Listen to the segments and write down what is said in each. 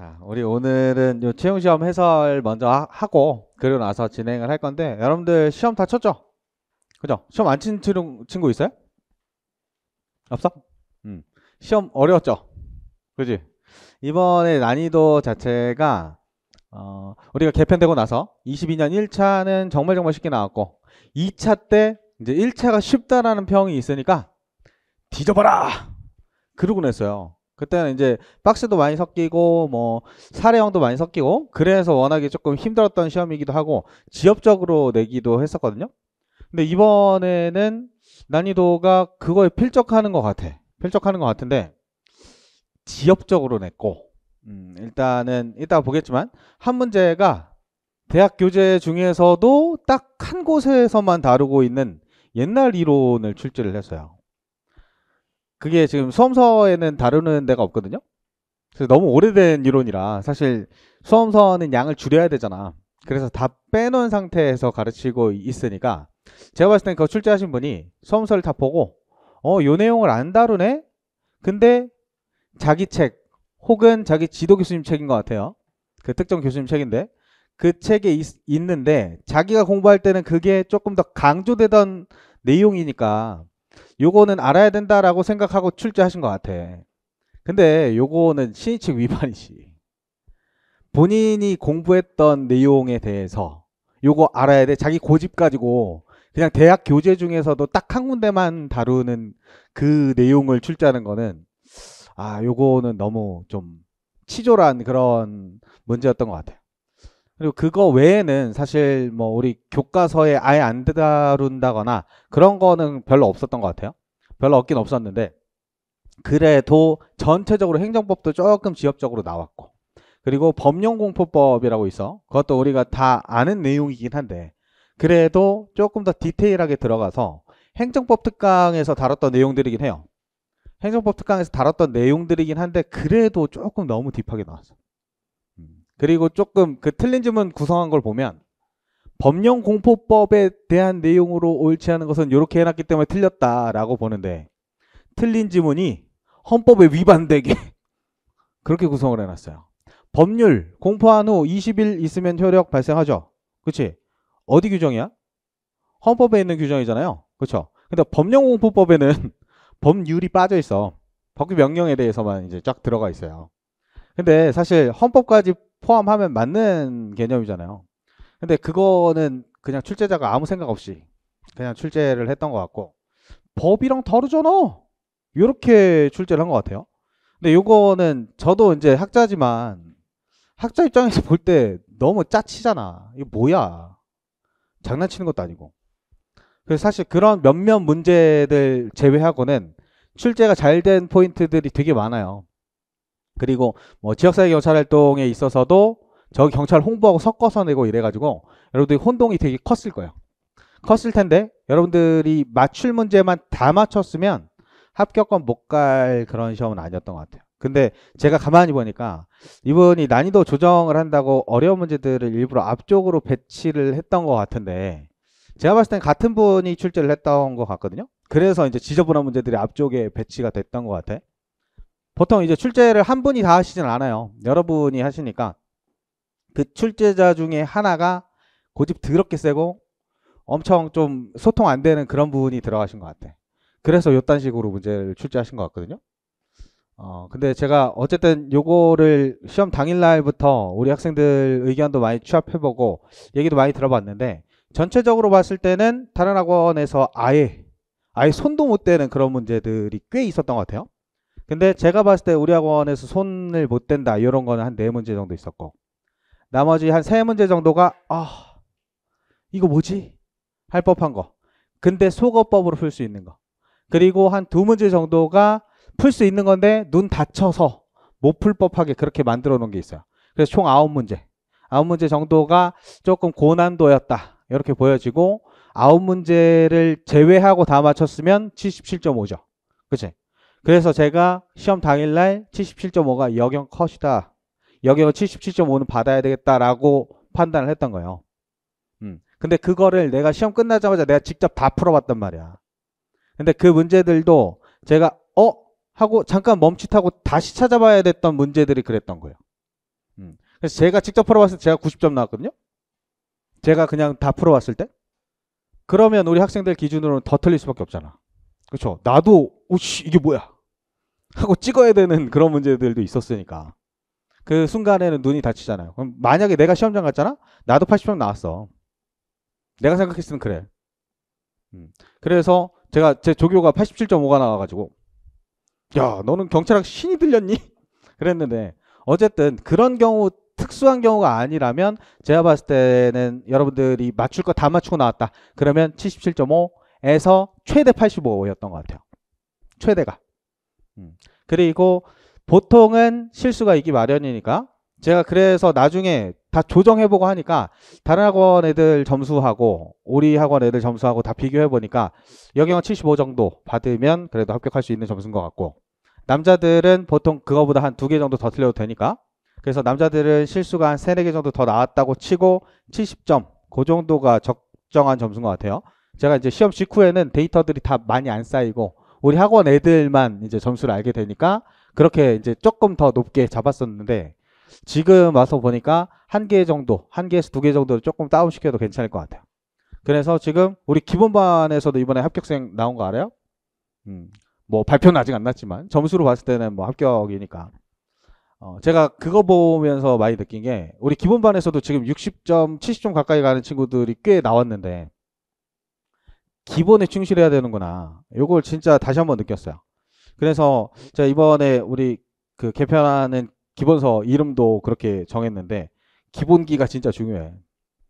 자, 우리 오늘은 요 채용 시험 해설 먼저 하, 하고 그러고 나서 진행을 할 건데 여러분들 시험 다 쳤죠? 그죠? 시험 안 친 친구 있어요? 없어? 음. 시험 어려웠죠? 그지? 이번에 난이도 자체가 어, 우리가 개편되고 나서 22년 1차는 정말 정말 쉽게 나왔고 2차 때 이제 1차가 쉽다라는 평이 있으니까 뒤져봐라! 그러고 냈어요. 그때는 이제 박스도 많이 섞이고 뭐 사례형도 많이 섞이고 그래서 워낙에 조금 힘들었던 시험이기도 하고 지역적으로 내기도 했었거든요. 근데 이번에는 난이도가 그거에 필적하는 것 같아. 필적하는 것 같은데 지역적으로 냈고 음, 일단은 이따 보겠지만 한 문제가 대학 교재 중에서도 딱 한 곳에서만 다루고 있는 옛날 이론을 출제를 했어요. 그게 지금 수험서에는 다루는 데가 없거든요. 그래서 너무 오래된 이론이라 사실 수험서는 양을 줄여야 되잖아. 그래서 다 빼놓은 상태에서 가르치고 있으니까 제가 봤을 땐 그거 출제하신 분이 수험서를 다 보고 어, 요 내용을 안 다루네? 근데 자기 책 혹은 자기 지도 교수님 책인 것 같아요. 그 특정 교수님 책인데 그 책에 있, 있는데 자기가 공부할 때는 그게 조금 더 강조되던 내용이니까 요거는 알아야 된다라고 생각하고 출제하신 것 같아. 근데 요거는 신의칙 위반이지. 본인이 공부했던 내용에 대해서 요거 알아야 돼. 자기 고집 가지고 그냥 대학 교재 중에서도 딱 한 군데만 다루는 그 내용을 출제하는 거는 아 요거는 너무 좀 치졸한 그런 문제였던 것 같아요. 그리고 그거 외에는 사실 뭐 우리 교과서에 아예 안 다룬다거나 그런 거는 별로 없었던 것 같아요. 별로 없긴 없었는데 그래도 전체적으로 행정법도 조금 지엽적으로 나왔고 그리고 법령공포법이라고 있어 그것도 우리가 다 아는 내용이긴 한데 그래도 조금 더 디테일하게 들어가서 행정법 특강에서 다뤘던 내용들이긴 해요. 행정법 특강에서 다뤘던 내용들이긴 한데 그래도 조금 너무 딥하게 나왔어. 그리고 조금 그 틀린 질문 구성한 걸 보면 법령 공포법에 대한 내용으로 옳지 않은 것은 이렇게 해놨기 때문에 틀렸다라고 보는데 틀린 지문이 헌법에 위반되게 그렇게 구성을 해놨어요. 법률 공포한 후 20일 있으면 효력 발생하죠. 그치? 어디 규정이야? 헌법에 있는 규정이잖아요. 그쵸 근데 법령 공포법에는 법률이 빠져 있어. 법규 명령에 대해서만 이제 쫙 들어가 있어요. 근데 사실 헌법까지 포함하면 맞는 개념이잖아요. 근데 그거는 그냥 출제자가 아무 생각 없이 그냥 출제를 했던 것 같고 법이랑 다르잖아. 이렇게 출제를 한 것 같아요. 근데 요거는 저도 이제 학자지만 학자 입장에서 볼 때 너무 짜치잖아. 이거 뭐야? 장난치는 것도 아니고. 그래서 사실 그런 몇몇 문제들 제외하고는 출제가 잘 된 포인트들이 되게 많아요. 그리고 뭐 지역사회 경찰 활동에 있어서도 저 경찰 홍보하고 섞어서 내고 이래가지고 여러분들이 혼동이 되게 컸을 거예요. 컸을 텐데 여러분들이 맞출 문제만 다 맞췄으면 합격권 못 갈 그런 시험은 아니었던 것 같아요. 근데 제가 가만히 보니까 이분이 난이도 조정을 한다고 어려운 문제들을 일부러 앞쪽으로 배치를 했던 것 같은데 제가 봤을 땐 같은 분이 출제를 했던 것 같거든요. 그래서 이제 지저분한 문제들이 앞쪽에 배치가 됐던 것 같아. 요 보통 이제 출제를 한 분이 다 하시진 않아요. 여러분이 하시니까 그 출제자 중에 하나가 고집 더럽게 세고 엄청 좀 소통 안 되는 그런 부분이 들어가신 것 같아. 그래서 요딴 식으로 문제를 출제하신 것 같거든요. 어, 근데 제가 어쨌든 요거를 시험 당일날부터 우리 학생들 의견도 많이 취합해보고 얘기도 많이 들어봤는데 전체적으로 봤을 때는 다른 학원에서 아예 아예 손도 못 대는 그런 문제들이 꽤 있었던 것 같아요. 근데 제가 봤을 때 우리 학원에서 손을 못 댄다 이런 거는 한 네 문제 정도 있었고 나머지 한 세 문제 정도가 아 이거 뭐지 할 법한 거 근데 소거법으로 풀 수 있는 거 그리고 한 두 문제 정도가 풀 수 있는 건데 눈 다쳐서 못 풀 법하게 그렇게 만들어 놓은 게 있어요 그래서 총 아홉 문제 아홉 문제 정도가 조금 고난도였다 이렇게 보여지고 아홉 문제를 제외하고 다 맞췄으면 77.5죠 그치 그래서 제가 시험 당일날 77.5가 여영 컷이다. 여영 77.5는 받아야 되겠다라고 판단을 했던 거예요. 음. 근데 그거를 내가 시험 끝나자마자 내가 직접 다 풀어봤단 말이야. 근데 그 문제들도 제가 어? 하고 잠깐 멈칫하고 다시 찾아봐야 됐던 문제들이 그랬던 거예요. 음. 그래서 제가 직접 풀어봤을 때 제가 90점 나왔거든요. 제가 그냥 다 풀어봤을 때. 그러면 우리 학생들 기준으로는 더 틀릴 수밖에 없잖아. 그렇죠? 나도 오씨 이게 뭐야? 하고 찍어야 되는 그런 문제들도 있었으니까. 그 순간에는 눈이 다치잖아요. 그럼 만약에 내가 시험장 갔잖아? 나도 80점 나왔어. 내가 생각했으면 그래. 음. 그래서 제가 제 조교가 87.5가 나와가지고 야 너는 경찰학 신이 들렸니? 그랬는데 어쨌든 그런 경우 특수한 경우가 아니라면 제가 봤을 때는 여러분들이 맞출 거 다 맞추고 나왔다. 그러면 77.5에서 최대 85였던 것 같아요. 최대가. 음. 그리고 보통은 실수가 있기 마련이니까 제가 그래서 나중에 다 조정해보고 하니까 다른 학원 애들 점수하고 우리 학원 애들 점수하고 다 비교해보니까 여경은 75 정도 받으면 그래도 합격할 수 있는 점수인 것 같고 남자들은 보통 그거보다 한 두 개 정도 더 틀려도 되니까 그래서 남자들은 실수가 한 3, 4개 정도 더 나왔다고 치고 70점 그 정도가 적정한 점수인 것 같아요 제가 이제 시험 직후에는 데이터들이 다 많이 안 쌓이고 우리 학원 애들만 이제 점수를 알게 되니까 그렇게 이제 조금 더 높게 잡았었는데 지금 와서 보니까 한 개 정도, 한 개에서 두 개 정도를 조금 다운 시켜도 괜찮을 것 같아요. 그래서 지금 우리 기본반에서도 이번에 합격생 나온 거 알아요? 음, 뭐 발표는 아직 안 났지만 점수로 봤을 때는 뭐 합격이니까. 어, 제가 그거 보면서 많이 느낀 게 우리 기본반에서도 지금 60점, 70점 가까이 가는 친구들이 꽤 나왔는데 기본에 충실해야 되는구나. 요걸 진짜 다시 한번 느꼈어요. 그래서 제가 이번에 우리 그 개편하는 기본서 이름도 그렇게 정했는데 기본기가 진짜 중요해.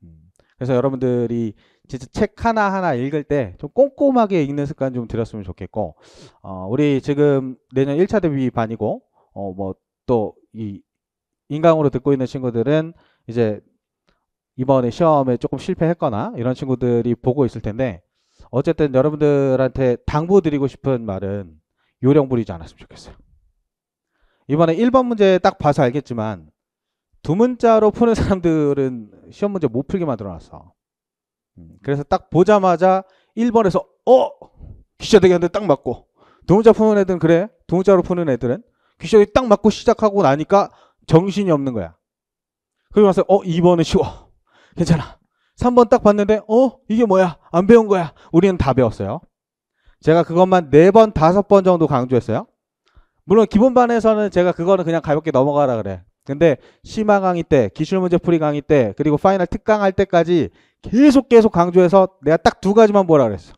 음. 그래서 여러분들이 진짜 책 하나하나 읽을 때 좀 꼼꼼하게 읽는 습관 좀 들였으면 좋겠고, 어, 우리 지금 내년 1차 대비 반이고, 어, 뭐, 또, 이, 인강으로 듣고 있는 친구들은 이제 이번에 시험에 조금 실패했거나 이런 친구들이 보고 있을 텐데, 어쨌든 여러분들한테 당부드리고 싶은 말은 요령 부리지 않았으면 좋겠어요. 이번에 1번 문제 딱 봐서 알겠지만 두 문자로 푸는 사람들은 시험 문제 못 풀게 만들어놨어. 음, 그래서 딱 보자마자 1번에서 어! 기자 되겠는데 딱 맞고 두 문자 푸는 애들은 그래 두 문자로 푸는 애들은 귀시력이 딱 맞고 시작하고 나니까 정신이 없는 거야. 그리고 나서 어 2번은 쉬워 괜찮아 3번 딱 봤는데 어? 이게 뭐야? 안 배운 거야. 우리는 다 배웠어요. 제가 그것만 4번, 5번 정도 강조했어요. 물론 기본반에서는 제가 그거는 그냥 가볍게 넘어가라 그래. 근데 심화 강의 때, 기술 문제 풀이 강의 때, 그리고 파이널 특강 할 때까지 계속 계속 강조해서 내가 딱 두 가지만 보라 그랬어.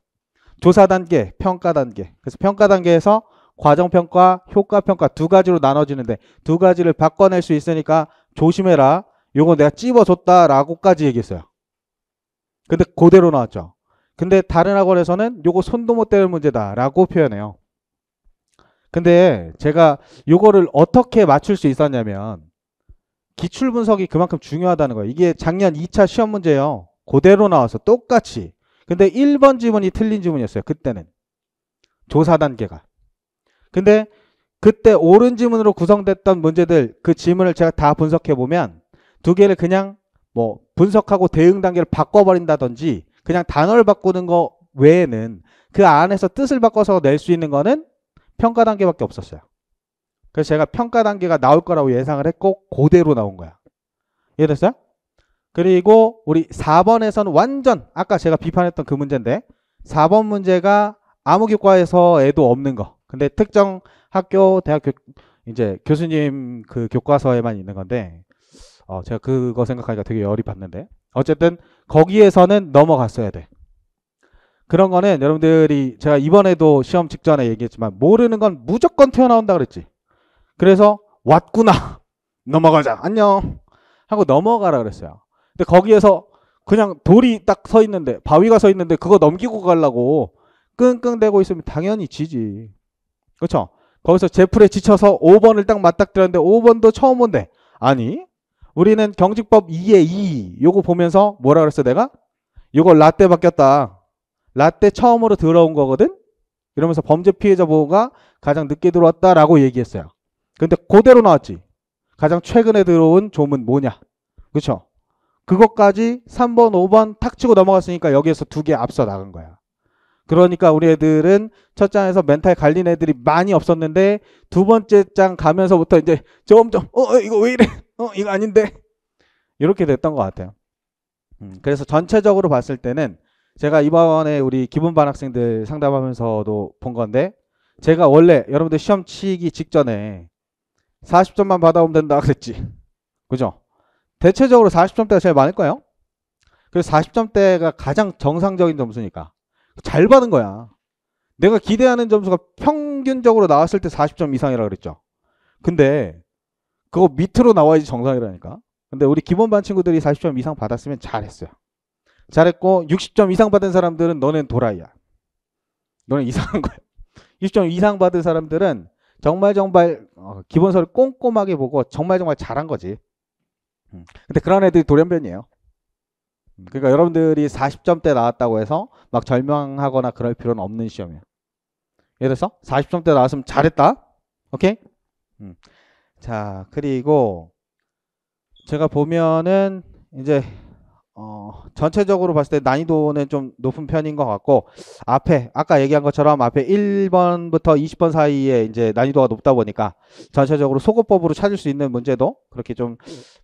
조사 단계, 평가 단계. 그래서 평가 단계에서 과정 평가, 효과 평가 두 가지로 나눠지는데 두 가지를 바꿔낼 수 있으니까 조심해라. 요거 내가 찝어줬다라고까지 얘기했어요. 근데 그대로 나왔죠. 근데 다른 학원에서는 요거 손도 못 대는 문제다라고 표현해요. 근데 제가 요거를 어떻게 맞출 수 있었냐면 기출 분석이 그만큼 중요하다는 거예요. 이게 작년 2차 시험 문제예요. 그대로 나와서 똑같이. 근데 1번 지문이 틀린 지문이었어요. 그때는. 조사 단계가. 근데 그때 옳은 지문으로 구성됐던 문제들 그 지문을 제가 다 분석해 보면 두 개를 그냥 뭐 분석하고 대응 단계를 바꿔버린다든지 그냥 단어를 바꾸는 거 외에는 그 안에서 뜻을 바꿔서 낼 수 있는 거는 평가 단계밖에 없었어요. 그래서 제가 평가 단계가 나올 거라고 예상을 했고 그대로 나온 거야. 이해됐어요? 그리고 우리 4번에서는 완전 아까 제가 비판했던 그 문제인데 4번 문제가 아무 교과에서 애도 없는 거. 근데 특정 학교 대학교 이제 교수님 그 교과서에만 있는 건데 어, 제가 그거 생각하니까 되게 열이 받는데. 어쨌든 거기에서는 넘어갔어야 돼. 그런 거는 여러분들이 제가 이번에도 시험 직전에 얘기했지만 모르는 건 무조건 튀어나온다 그랬지. 그래서 왔구나. 넘어가자. 안녕. 하고 넘어가라 그랬어요. 근데 거기에서 그냥 돌이 딱 서 있는데 바위가 서 있는데 그거 넘기고 가려고 끙끙대고 있으면 당연히 지지. 그렇죠? 거기서 제풀에 지쳐서 5번을 딱 맞닥뜨렸는데 5번도 처음 본데 아니 우리는 경직법 2의 2 요거 보면서 뭐라 그랬어 내가? 요거 라떼 바뀌었다. 라떼 처음으로 들어온 거거든? 이러면서 범죄 피해자 보호가 가장 늦게 들어왔다라고 얘기했어요. 근데 그대로 나왔지. 가장 최근에 들어온 조문 뭐냐? 그쵸? 그것까지 3번, 5번 탁 치고 넘어갔으니까 여기에서 두 개 앞서 나간 거야. 그러니까 우리 애들은 첫 장에서 멘탈 갈린 애들이 많이 없었는데 두 번째 장 가면서부터 이제 점점 어, 어 이거 왜 이래 어 이거 아닌데 이렇게 됐던 것 같아요. 음, 그래서 전체적으로 봤을 때는 제가 이번에 우리 기본반 학생들 상담하면서도 본 건데 제가 원래 여러분들 시험 치기 직전에 40점만 받아오면 된다 그랬지. 그죠? 대체적으로 40점대가 제일 많을 거예요. 그래서 40점대가 가장 정상적인 점수니까. 잘 받은 거야. 내가 기대하는 점수가 평균적으로 나왔을 때 40점 이상이라 그랬죠. 근데 그거 밑으로 나와야지 정상이라니까. 근데 우리 기본반 친구들이 40점 이상 받았으면 잘했어요. 잘했고 60점 이상 받은 사람들은 너넨 도라이야. 너는 이상한 거야. 60점 이상 받은 사람들은 정말 정말 어, 기본서를 꼼꼼하게 보고 정말 정말 잘한 거지. 음. 근데 그런 애들이 돌연변이에요. 음. 그러니까 여러분들이 40점대 나왔다고 해서 막 절망하거나 그럴 필요는 없는 시험이에요. 예를 들어서 40점대 나왔으면 잘했다. 오케이? 음. 자, 그리고 제가 보면은 이제 어, 전체적으로 봤을 때 난이도는 좀 높은 편인 것 같고 앞에 아까 얘기한 것처럼 앞에 1번부터 20번 사이에 이제 난이도가 높다 보니까 전체적으로 소거법으로 찾을 수 있는 문제도 그렇게 좀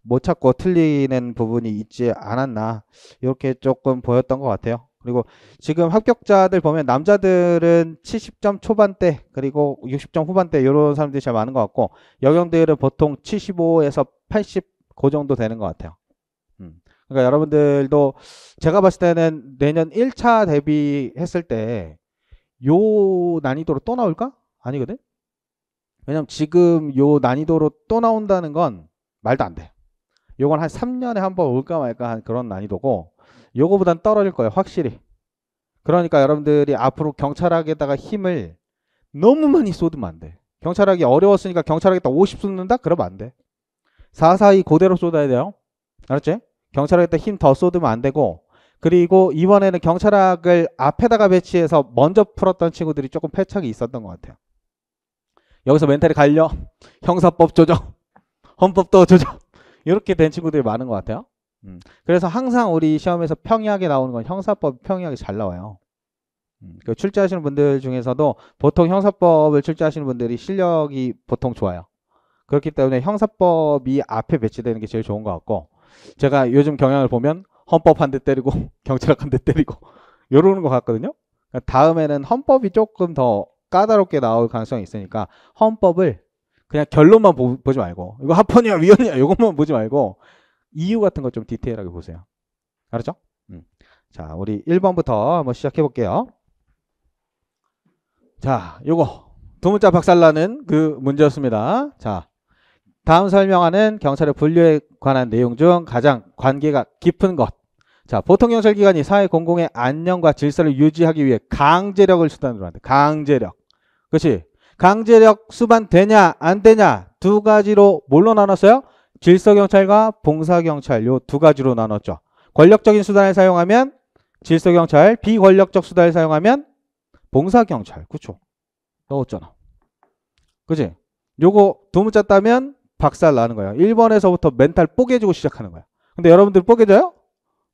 못 찾고 틀리는 부분이 있지 않았나 이렇게 조금 보였던 것 같아요. 그리고 지금 합격자들 보면 남자들은 70점 초반대 그리고 60점 후반대 이런 사람들이 제일 많은 것 같고 여경들은 보통 75에서 80그 정도 되는 것 같아요. 그러니까 여러분들도 제가 봤을 때는 내년 1차 대비했을 때 요 난이도로 또 나올까? 아니거든? 왜냐면 지금 요 난이도로 또 나온다는 건 말도 안 돼. 요건 한 3년에 한 번 올까 말까 한 그런 난이도고 요거보단 떨어질 거예요. 확실히. 그러니까 여러분들이 앞으로 경찰학에다가 힘을 너무 많이 쏟으면 안 돼. 경찰학이 어려웠으니까 경찰학에다 50 쏟는다? 그러면 안 돼. 442 그대로 쏟아야 돼요. 알았지? 경찰학에다 힘 더 쏟으면 안 되고 그리고 이번에는 경찰학을 앞에다가 배치해서 먼저 풀었던 친구들이 조금 패착이 있었던 것 같아요. 여기서 멘탈이 갈려 형사법 조정 헌법도 조정 이렇게 된 친구들이 많은 것 같아요. 음. 그래서 항상 우리 시험에서 평이하게 나오는 건 형사법 평이하게 잘 나와요. 음. 그 출제하시는 분들 중에서도 보통 형사법을 출제하시는 분들이 실력이 보통 좋아요. 그렇기 때문에 형사법이 앞에 배치되는 게 제일 좋은 것 같고 제가 요즘 경향을 보면 헌법 한 대 때리고 경찰학 한대 때리고 이러는 것 같거든요. 그러니까 다음에는 헌법이 조금 더 까다롭게 나올 가능성이 있으니까 헌법을 그냥 결론만 보, 지 말고 이거 합헌이야 위헌이야 이것만 보지 말고 이유 같은 거 좀 디테일하게 보세요. 알았죠? 음. 자 우리 1번부터 한번 시작해 볼게요. 자 요거 두 문자 박살나는 그 문제였습니다. 자 다음 설명하는 경찰의 분류에 관한 내용 중 가장 관계가 깊은 것. 자, 보통 경찰 기관이 사회 공공의 안녕과 질서를 유지하기 위해 강제력을 수단으로 한다. 강제력. 그렇지? 강제력 수반 되냐 안 되냐 두 가지로 뭘로 나눴어요? 질서 경찰과 봉사 경찰 요 두 가지로 나눴죠. 권력적인 수단을 사용하면 질서 경찰, 비권력적 수단을 사용하면 봉사 경찰. 그렇죠 넣었잖아. 그지? 요거 두 문자 따면 박살 나는 거야 1번에서부터 멘탈 뽀개지고 시작하는 거야. 근데 여러분들 뽀개져요?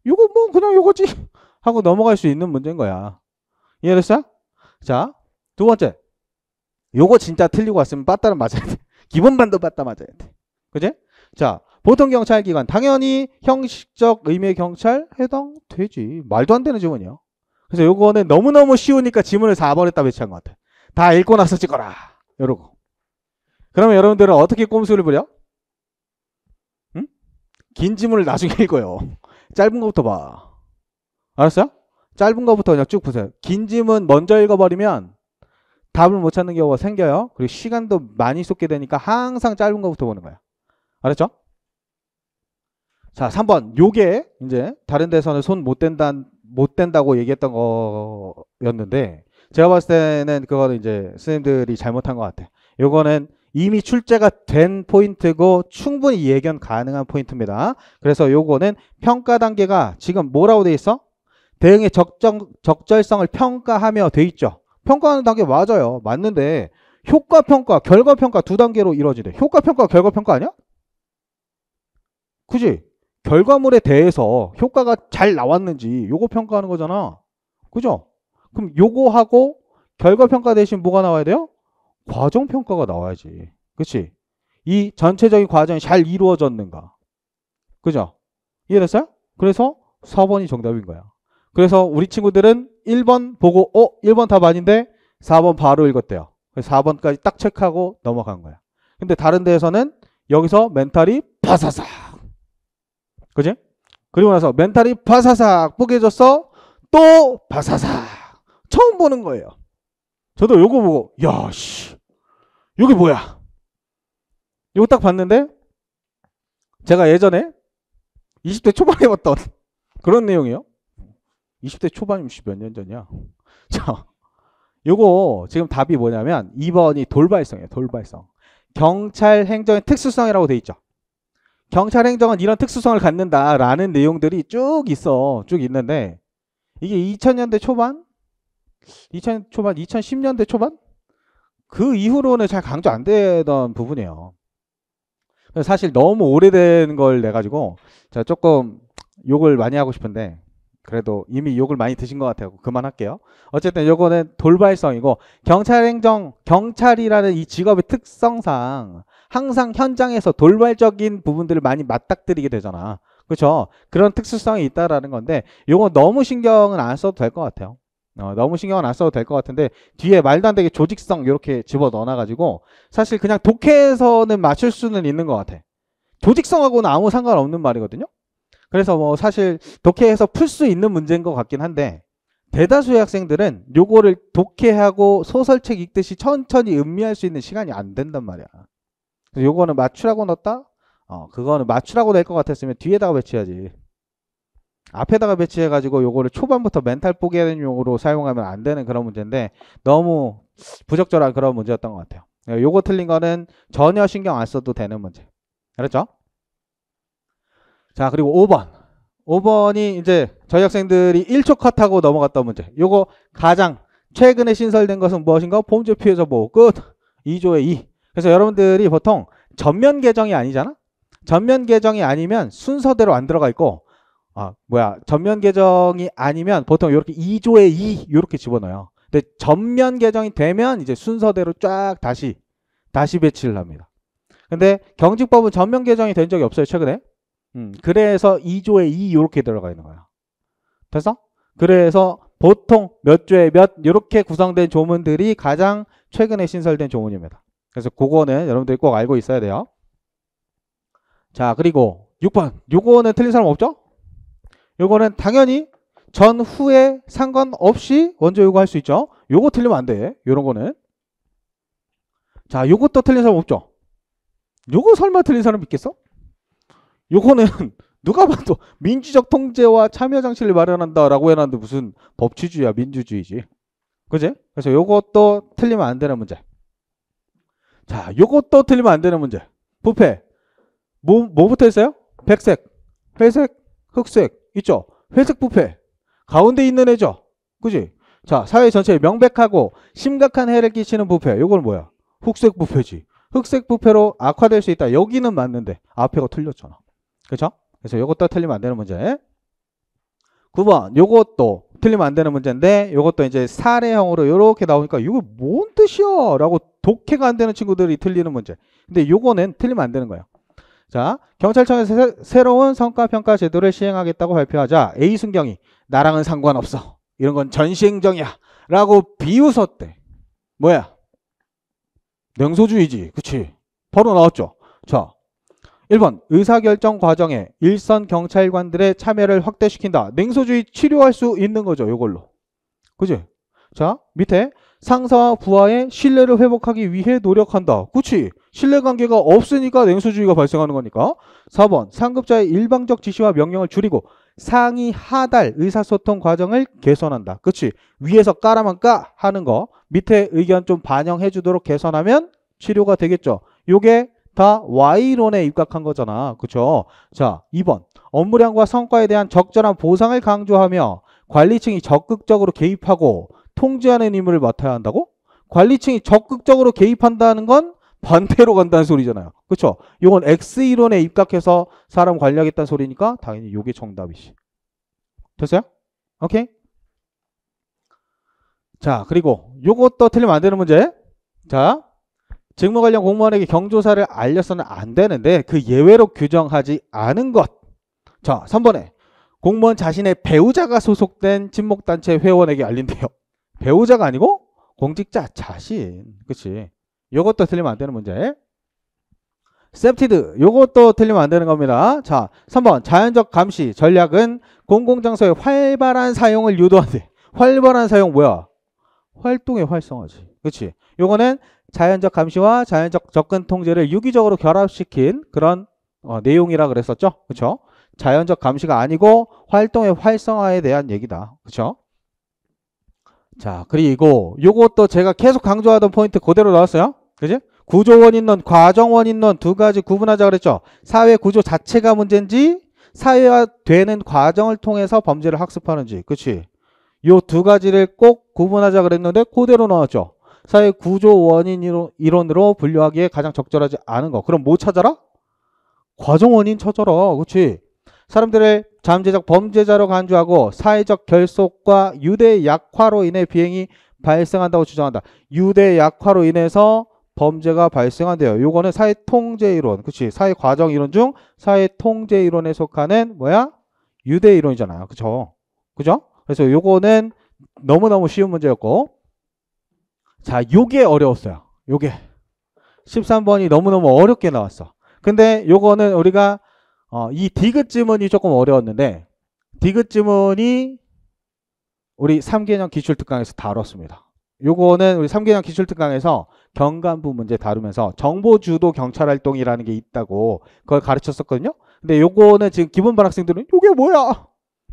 이거뭐 그냥 이거지 하고 넘어갈 수 있는 문제인 거야. 이해됐어요? 자, 두 번째. 요거 진짜 틀리고 왔으면 빠따는 맞아야 돼. 기본반도 빠따 맞아야 돼. 그지? 자, 보통 경찰 기관 당연히 형식적 의미의 경찰 해당되지. 말도 안 되는 질문이요. 그래서 요거는 너무너무 쉬우니까 지문을 4번 했다 배치한것 같아. 다 읽고 나서 찍어라. 요러고. 그러면 여러분들은 어떻게 꼼수를 부려? 응? 긴 지문을 나중에 읽어요. 짧은 것부터 봐. 알았어요? 짧은 것부터 그냥 쭉 보세요. 긴 지문 먼저 읽어버리면 답을 못 찾는 경우가 생겨요. 그리고 시간도 많이 쏟게 되니까 항상 짧은 것부터 보는 거예요 알았죠? 자, 3번. 요게 이제 다른 데서는 손못 댄다 못 된다고 얘기했던 거였는데 제가 봤을 때는 그거는 이제 스님들이 잘못한 것 같아. 요 요거는 이미 출제가 된 포인트고 충분히 예견 가능한 포인트입니다. 그래서 요거는 평가 단계가 지금 뭐라고 돼 있어? 대응의 적정, 적절성을 평가하며 돼 있죠. 평가하는 단계 맞아요. 맞는데 효과 평가, 결과 평가 두 단계로 이루어지대. 효과 평가, 결과 평가 아니야? 그지? 결과물에 대해서 효과가 잘 나왔는지 요거 평가하는 거잖아. 그죠? 그럼 요거하고 결과 평가 대신 뭐가 나와야 돼요? 과정 평가가 나와야지. 그치? 이 전체적인 과정이 잘 이루어졌는가. 그죠? 이해됐어요? 그래서 4번이 정답인 거야. 그래서 우리 친구들은 1번 보고, 어, 1번 답 아닌데 4번 바로 읽었대요. 그래서 4번까지 딱 체크하고 넘어간 거야. 근데 다른 데에서는 여기서 멘탈이 바사삭 그지? 그리고 나서 멘탈이 바사삭 뽀개졌어. 또바사삭 처음 보는 거예요. 저도 요거 보고, 야, 씨. 이게 뭐야? 이거 딱 봤는데 제가 예전에 20대 초반에 봤던 그런 내용이에요. 20대 초반이면 몇년 전이야. 자, 요거 지금 답이 뭐냐면 2번이 돌발성이에요. 돌발성. 경찰 행정의 특수성이라고 돼 있죠. 경찰 행정은 이런 특수성을 갖는다라는 내용들이 쭉 있어. 쭉 있는데 이게 2000년대 초반? 2000 초반, 2010년대 초반? 그 이후로는 잘 강조 안 되던 부분이에요. 사실 너무 오래된 걸 내가지고 제가 조금 욕을 많이 하고 싶은데 그래도 이미 욕을 많이 드신 것 같아요. 그만할게요. 어쨌든 요거는 돌발성이고 경찰행정 경찰이라는 이 직업의 특성상 항상 현장에서 돌발적인 부분들을 많이 맞닥뜨리게 되잖아. 그렇죠? 그런 특수성이 있다라는 건데 요거 너무 신경은 안 써도 될 것 같아요. 어, 너무 신경은 안 써도 될 것 같은데 뒤에 말도 안 되게 조직성 이렇게 집어 넣어놔가지고 사실 그냥 독해에서는 맞출 수는 있는 것 같아. 조직성하고는 아무 상관없는 말이거든요. 그래서 뭐 사실 독해에서 풀 수 있는 문제인 것 같긴 한데 대다수의 학생들은 요거를 독해하고 소설책 읽듯이 천천히 음미할 수 있는 시간이 안 된단 말이야. 요거는 맞추라고 넣었다? 어, 그거는 맞추라고 될 것 같았으면 뒤에다가 외쳐야지. 앞에다가 배치해가지고 요거를 초반부터 멘탈 포기하는 용으로 사용하면 안 되는 그런 문제인데 너무 부적절한 그런 문제였던 것 같아요. 예, 요거 틀린 거는 전혀 신경 안 써도 되는 문제. 알았죠? 자, 그리고 5번. 5번이 이제 저희 학생들이 1초 컷하고 넘어갔던 문제. 요거 가장 최근에 신설된 것은 무엇인가? 범죄 피해자 보호 끝. 2조의 2. 그래서 여러분들이 보통 전면 개정이 아니잖아? 전면 개정이 아니면 순서대로 안 들어가 있고 아, 뭐야, 전면 개정이 아니면 보통 이렇게 2조에 2 이렇게 집어넣어요. 근데 전면 개정이 되면 이제 순서대로 쫙 다시 다시 배치를 합니다. 근데 경직법은 전면 개정이 된 적이 없어요, 최근에. 음, 그래서 2조에 2 이렇게 들어가 있는 거야. 됐어? 그래서 보통 몇 조에 몇 이렇게 구성된 조문들이 가장 최근에 신설된 조문입니다. 그래서 그거는 여러분들이 꼭 알고 있어야 돼요. 자, 그리고 6번. 요거는 틀린 사람 없죠? 요거는 당연히 전후에 상관없이 원조 요구할 수 있죠. 요거 틀리면 안 돼. 요런 거는. 자, 요것도 틀린 사람 없죠? 요거 설마 틀린 사람 있겠어? 요거는 누가 봐도 민주적 통제와 참여 장치를 마련한다라고 해놨는데 무슨 법치주의야 민주주의지. 그지? 그래서 요것도 틀리면 안 되는 문제. 자, 요것도 틀리면 안 되는 문제. 부패. 뭐, 뭐부터 했어요? 백색, 회색, 흑색, 있죠. 회색 부패. 가운데 있는 애죠 그지? 자, 사회 전체에 명백하고 심각한 해를 끼치는 부패. 이건 뭐야? 흑색 부패지. 흑색 부패로 악화될 수 있다. 여기는 맞는데 앞에가 틀렸잖아. 그죠 그래서 이것도 틀리면 안 되는 문제. 9번 이것도 틀리면 안 되는 문제인데 이것도 이제 사례형으로 이렇게 나오니까 이거 뭔 뜻이야? 라고 독해가 안 되는 친구들이 틀리는 문제. 근데 요거는 틀리면 안 되는 거예요. 자, 경찰청에서 새, 로운 성과평가 제도를 시행하겠다고 발표하자 A 순경이 나랑은 상관없어. 이런 건 전시행정이야. 라고 비웃었대. 뭐야? 냉소주의지. 그치? 바로 나왔죠. 자, 1번 의사결정 과정에 일선 경찰관들의 참여를 확대시킨다. 냉소주의 치료할 수 있는 거죠. 이걸로. 그지? 자 밑에 상사와 부하의 신뢰를 회복하기 위해 노력한다. 그치? 신뢰관계가 없으니까 냉수주의가 발생하는 거니까. 4번 상급자의 일방적 지시와 명령을 줄이고 상의 하달 의사소통 과정을 개선한다. 그치? 위에서 까라만 까 하는 거 밑에 의견 좀 반영해 주도록 개선하면 치료가 되겠죠. 요게 다 Y론에 입각한 거잖아. 그쵸? 자, 2번. 업무량과 성과에 대한 적절한 보상을 강조하며 관리층이 적극적으로 개입하고 통제하는 임무를 맡아야 한다고? 관리층이 적극적으로 개입한다는 건 반대로 간다는 소리잖아요. 그렇죠? 이건 X 이론에 입각해서 사람 관리하겠다는 소리니까 당연히 이게 정답이지. 됐어요? 오케이? 자, 그리고 요것도 틀리면 안 되는 문제. 자, 직무 관련 공무원에게 경조사를 알려서는 안 되는데 그 예외로 규정하지 않은 것. 자, 3번에 공무원 자신의 배우자가 소속된 친목단체 회원에게 알린대요. 배우자가 아니고 공직자 자신. 그치? 요것도 틀리면 안 되는 문제. 세프티드 요것도 틀리면 안 되는 겁니다. 자, 3번 자연적 감시 전략은 공공장소의 활발한 사용을 유도한대. 활발한 사용 뭐야? 활동의 활성화지. 그치? 요거는 자연적 감시와 자연적 접근 통제를 유기적으로 결합시킨 그런 어, 내용이라 그랬었죠. 그쵸? 자연적 감시가 아니고 활동의 활성화에 대한 얘기다. 그쵸? 자, 그리고 요것도 제가 계속 강조하던 포인트 그대로 나왔어요. 그지? 구조 원인론, 과정 원인론 두 가지 구분하자 그랬죠. 사회 구조 자체가 문제인지 사회화 되는 과정을 통해서 범죄를 학습하는지. 그치? 요 두 가지를 꼭 구분하자 그랬는데 그대로 나왔죠. 사회 구조 원인 이론으로 분류하기에 가장 적절하지 않은 거. 그럼 뭐 찾아라? 과정 원인 찾아라. 그치? 사람들의 잠재적 범죄자로 간주하고 사회적 결속과 유대 약화로 인해 비행이 발생한다고 주장한다. 유대 약화로 인해서 범죄가 발생한대요. 요거는 사회 통제 이론, 그치? 사회 과정 이론 중 사회 통제 이론에 속하는 뭐야? 유대 이론이잖아요. 그죠? 그죠? 그래서 요거는 너무너무 쉬운 문제였고. 자, 요게 어려웠어요. 요게. 13번이 너무너무 어렵게 나왔어. 근데 요거는 우리가 어, 이 디귿 지문이 조금 어려웠는데 디귿 지문이 우리 3개년 기출특강에서 다뤘습니다. 요거는 우리 3개년 기출특강에서 경간부 문제 다루면서 정보주도 경찰활동이라는 게 있다고 그걸 가르쳤었거든요. 근데 요거는 지금 기본반 학생들은 요게 뭐야?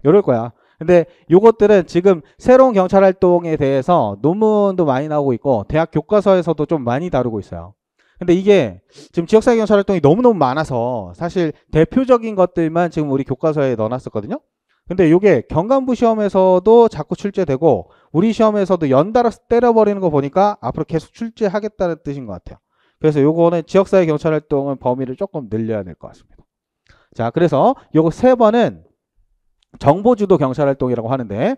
이럴 거야. 근데 요것들은 지금 새로운 경찰활동에 대해서 논문도 많이 나오고 있고 대학 교과서에서도 좀 많이 다루고 있어요. 근데 이게 지금 지역사회 경찰 활동이 너무너무 많아서 사실 대표적인 것들만 지금 우리 교과서에 넣어놨었거든요. 근데 이게 경감부 시험에서도 자꾸 출제되고 우리 시험에서도 연달아 때려버리는 거 보니까 앞으로 계속 출제하겠다는 뜻인 것 같아요. 그래서 요거는 지역사회 경찰 활동은 범위를 조금 늘려야 될 것 같습니다. 자, 그래서 요거 세 번은 정보주도 경찰 활동이라고 하는데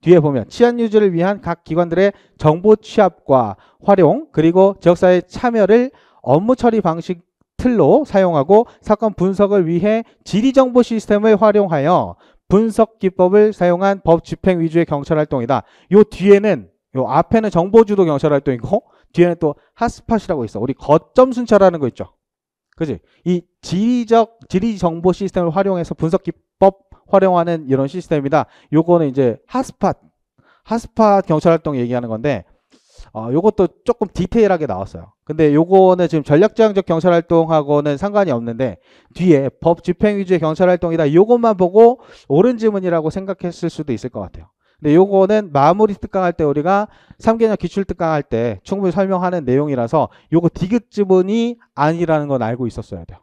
뒤에 보면 치안 유지를 위한 각 기관들의 정보 취합과 활용 그리고 지역사회 참여를 업무 처리 방식 틀로 사용하고 사건 분석을 위해 지리 정보 시스템을 활용하여 분석 기법을 사용한 법 집행 위주의 경찰 활동이다. 요 뒤에는 요 앞에는 정보 주도 경찰 활동이고 뒤에는 또 핫스팟이라고 있어. 우리 거점 순찰하는 거 있죠. 그지? 이 지리적 지리 정보 시스템을 활용해서 분석 기법 활용하는 이런 시스템이다. 요거는 이제 핫스팟 핫스팟 경찰 활동 얘기하는 건데 어, 요것도 조금 디테일하게 나왔어요. 근데 요거는 지금 전략지향적 경찰활동하고는 상관이 없는데 뒤에 법 집행 위주의 경찰활동이다 요것만 보고 옳은 지문이라고 생각했을 수도 있을 것 같아요. 근데 요거는 마무리 특강할 때 우리가 3개년 기출 특강할 때 충분히 설명하는 내용이라서 요거 디귿 지문이 아니라는 건 알고 있었어야 돼요.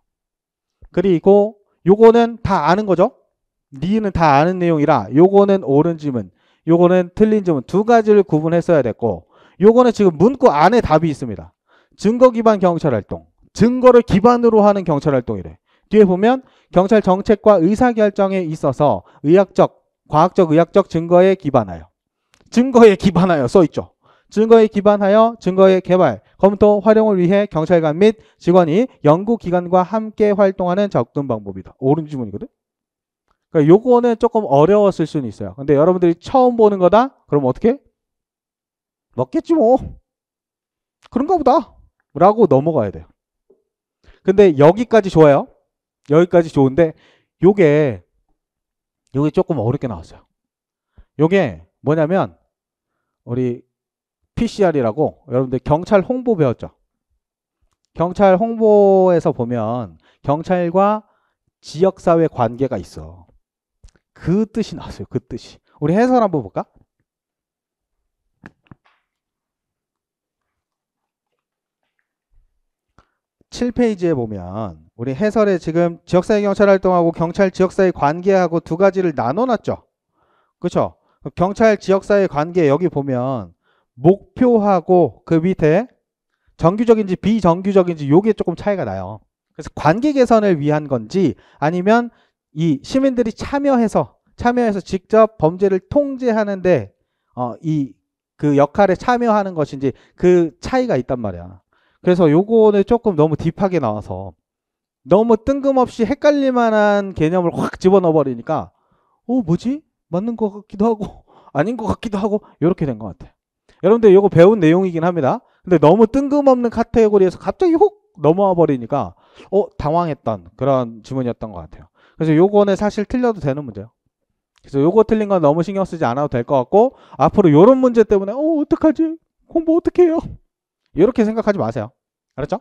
그리고 요거는 다 아는 거죠. 니는 다 아는 내용이라 요거는 옳은 지문, 요거는 틀린 지문 두 가지를 구분했어야 됐고 요거는 지금 문구 안에 답이 있습니다. 증거 기반 경찰 활동. 증거를 기반으로 하는 경찰 활동이래. 뒤에 보면 경찰 정책과 의사 결정에 있어서 의학적, 과학적, 의학적 증거에 기반하여. 증거에 기반하여 써 있죠. 증거에 기반하여 증거의 개발, 검토, 활용을 위해 경찰관 및 직원이 연구기관과 함께 활동하는 접근 방법이다. 옳은 질문이거든? 그러니까 요거는 조금 어려웠을 수는 있어요. 근데 여러분들이 처음 보는 거다? 그럼 어떻게? 먹겠지 뭐. 그런가 보다. 라고 넘어가야 돼요. 근데 여기까지 좋아요. 여기까지 좋은데 요게 요게 조금 어렵게 나왔어요. 요게 뭐냐면 우리 PCR이라고 여러분들 경찰 홍보 배웠죠? 경찰 홍보에서 보면 경찰과 지역사회 관계가 있어. 그 뜻이 나왔어요. 그 뜻이. 우리 해설 한번 볼까? 7페이지에 보면 우리 해설에 지금 지역사회 경찰 활동하고 경찰 지역사회 관계하고 두 가지를 나눠놨죠. 그렇죠? 경찰 지역사회 관계 여기 보면 목표하고 그 밑에 정규적인지 비정규적인지 요게 조금 차이가 나요. 그래서 관계 개선을 위한 건지 아니면 이 시민들이 참여해서 참여해서 직접 범죄를 통제하는데 어, 이 그 역할에 참여하는 것인지 그 차이가 있단 말이야. 그래서 요거는 조금 너무 딥하게 나와서 너무 뜬금없이 헷갈릴 만한 개념을 확 집어넣어 버리니까 어 뭐지? 맞는 것 같기도 하고 아닌 것 같기도 하고 이렇게 된 것 같아요. 여러분들 요거 배운 내용이긴 합니다. 근데 너무 뜬금없는 카테고리에서 갑자기 혹 넘어와 버리니까 어 당황했던 그런 질문이었던것 같아요. 그래서 요거는 사실 틀려도 되는 문제예요. 그래서 요거 틀린 건 너무 신경 쓰지 않아도 될 것 같고 앞으로 요런 문제 때문에 어 어떡하지? 공부 어떻게 해요? 이렇게 생각하지 마세요. 알았죠?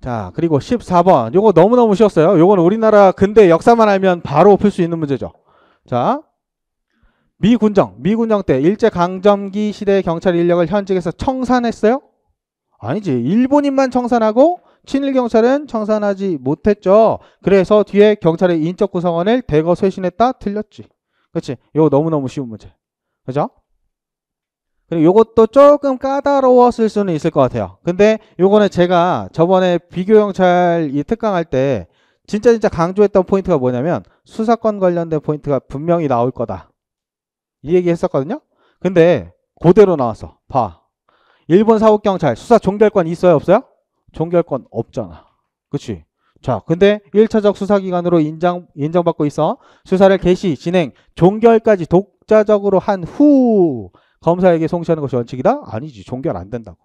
자 그리고 14번 요거 너무너무 쉬웠어요. 요건 우리나라 근대 역사만 알면 바로 풀 수 있는 문제죠. 자 미군정 미군정 때 일제강점기 시대 경찰 인력을 현직에서 청산했어요? 아니지 일본인만 청산하고 친일 경찰은 청산하지 못했죠. 그래서 뒤에 경찰의 인적 구성원을 대거 쇄신했다 틀렸지. 그렇지? 이거 너무너무 쉬운 문제. 그죠? 그리고 요것도 조금 까다로웠을 수는 있을 것 같아요. 근데 요거는 제가 저번에 비교영찰 이 특강할 때 진짜 진짜 강조했던 포인트가 뭐냐면 수사권 관련된 포인트가 분명히 나올 거다. 이 얘기 했었거든요. 근데 그대로 나왔어. 봐. 일본 사법경찰 수사 종결권 있어요 없어요? 종결권 없잖아. 그치? 자 근데 1차적 수사기관으로 인정, 인정받고 있어 수사를 개시, 진행, 종결까지 독자적으로 한후 검사에게 송치하는 것이 원칙이다? 아니지. 종결 안 된다고.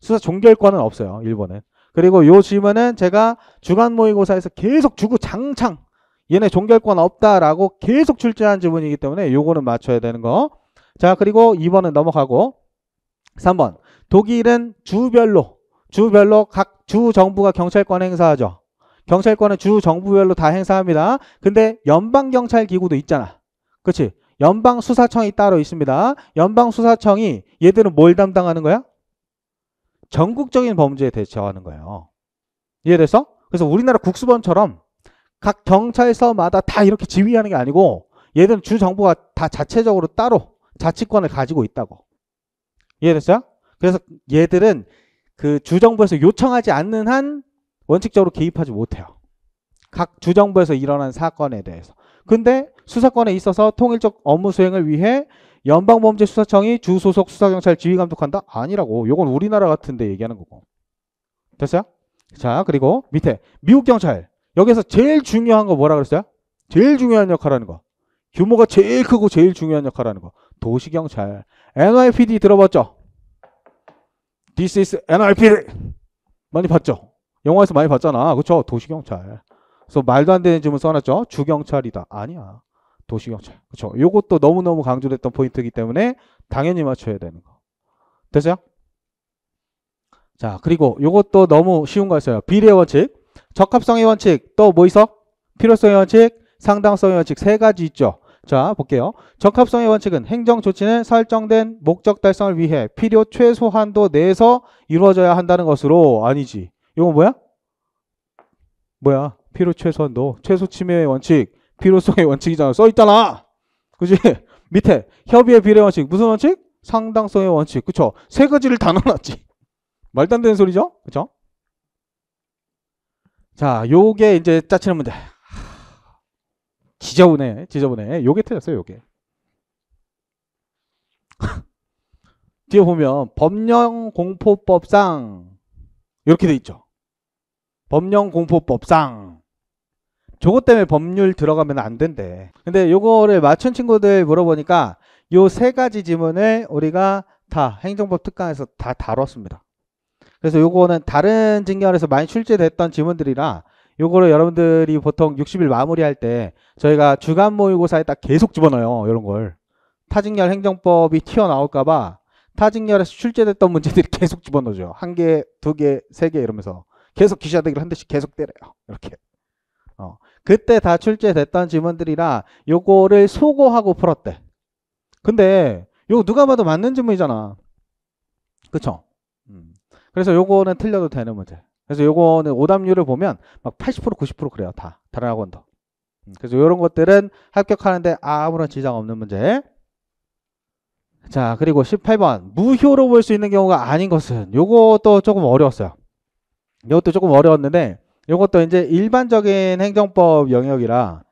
수사 종결권은 없어요. 일본은. 그리고 요 질문은 제가 주간 모의고사에서 계속 주고 장창 얘네 종결권 없다라고 계속 출제한 질문이기 때문에 요거는 맞춰야 되는 거. 자, 그리고 2번은 넘어가고 3번. 독일은 주별로 주별로 각 주 정부가 경찰권 행사하죠. 경찰권은 주 정부별로 다 행사합니다. 근데 연방 경찰 기구도 있잖아. 그렇지? 연방수사청이 따로 있습니다. 연방수사청이 얘들은 뭘 담당하는 거야? 전국적인 범죄에 대처하는 거예요. 이해돼어 그래서 우리나라 국수본처럼 각 경찰서마다 다 이렇게 지휘하는 게 아니고 얘들은 주정부가 다 자체적으로 따로 자치권을 가지고 있다고. 이해됐어요? 그래서 얘들은 그 주정부에서 요청하지 않는 한 원칙적으로 개입하지 못해요. 각 주정부에서 일어난 사건에 대해서. 근데 수사권에 있어서 통일적 업무 수행을 위해 연방범죄수사청이 주소속 수사경찰 지휘감독한다? 아니라고. 요건 우리나라 같은데 얘기하는 거고. 됐어요? 자, 그리고 밑에 미국 경찰. 여기서 제일 중요한 거 뭐라 그랬어요? 제일 중요한 역할하는 거. 규모가 제일 크고 제일 중요한 역할하는 거. 도시경찰. NYPD 들어봤죠? This is NYPD. 많이 봤죠? 영화에서 많이 봤잖아. 그쵸? 도시경찰. 그래서 말도 안 되는 질문 써놨죠? 주경찰이다. 아니야. 도시경찰. 그렇죠. 요것도 너무너무 강조됐던 포인트이기 때문에 당연히 맞춰야 되는 거. 됐어요? 자, 그리고 요것도 너무 쉬운 거였어요. 비례 원칙, 적합성의 원칙, 또 뭐 있어? 필요성의 원칙, 상당성의 원칙 세 가지 있죠. 자, 볼게요. 적합성의 원칙은 행정 조치는 설정된 목적 달성을 위해 필요 최소한도 내에서 이루어져야 한다는 것으로 아니지. 이건 뭐야? 뭐야? 필요 최소한도 최소 침해의 원칙. 필요성의 원칙이잖아. 써 있잖아. 그지? 밑에 협의의 비례 원칙 무슨 원칙? 상당성의 원칙. 그쵸? 세 가지를 다 넣어놨지. 말도 안 되는 소리죠? 그쵸? 자, 요게 이제 짜치는 문제. 지저분해, 지저분해. 요게 틀렸어요, 요게. 뒤에 보면 법령 공포법상 이렇게 돼 있죠. 법령 공포법상 저것 때문에 법률 들어가면 안 된대. 근데 요거를 맞춘 친구들 물어보니까 요 세 가지 지문을 우리가 다 행정법 특강에서 다 다뤘습니다. 그래서 요거는 다른 증결에서 많이 출제됐던 지문들이라 요거를 여러분들이 보통 60일 마무리할 때 저희가 주간 모의고사에 딱 계속 집어넣어요. 이런 걸. 타징열 행정법이 튀어나올까봐 타징열에서 출제됐던 문제들이 계속 집어넣죠한 개, 두 개, 세 개 이러면서 계속 기시하대기를 한 대씩 계속 때려요. 이렇게. 어, 그때 다 출제됐던 지문들이라 요거를 소고하고 풀었대. 근데 요거 누가 봐도 맞는 지문이잖아. 그쵸? 음. 그래서 요거는 틀려도 되는 문제. 그래서 요거는 오답률을 보면 막 80% 90% 그래요. 다. 다른 학원도. 음. 그래서 요런 것들은 합격하는데 아무런 지장 없는 문제. 자, 그리고 18번. 무효로 볼 수 있는 경우가 아닌 것은 요것도 조금 어려웠어요. 이것도 조금 어려웠는데 요것도 이제 일반적인 행정법 영역이라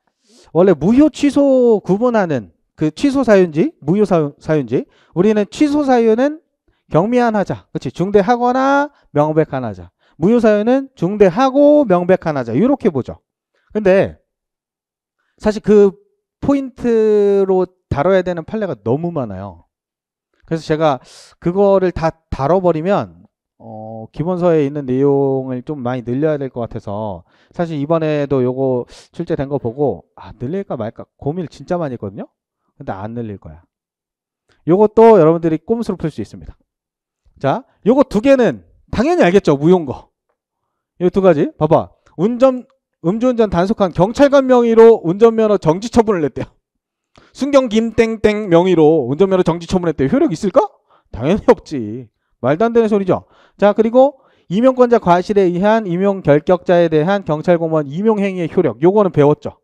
원래 무효 취소 구분하는 그 취소 사유인지 무효 사유인지 우리는 취소 사유는 경미한하자 그렇지 중대하거나 명백한하자 무효 사유는 중대하고 명백한하자 이렇게 보죠 근데 사실 그 포인트로 다뤄야 되는 판례가 너무 많아요 그래서 제가 그거를 다 다뤄버리면 어, 기본서에 있는 내용을 좀 많이 늘려야 될 것 같아서 사실 이번에도 요거 출제된 거 보고 아 늘릴까 말까 고민을 진짜 많이 했거든요 근데 안 늘릴 거야 요것도 여러분들이 꼼수로 풀 수 있습니다 자 요거 두 개는 당연히 알겠죠 무용거 요 두 가지 봐봐 운전 음주운전 단속한 경찰관 명의로 운전면허 정지 처분을 냈대요 순경 김땡땡 명의로 운전면허 정지 처분했대요 효력 있을까? 당연히 없지 말도 안 되는 소리죠. 자, 그리고 임용권자 과실에 의한 임용 결격자에 대한 경찰 공무원 임용 행위의 효력. 요거는 배웠죠.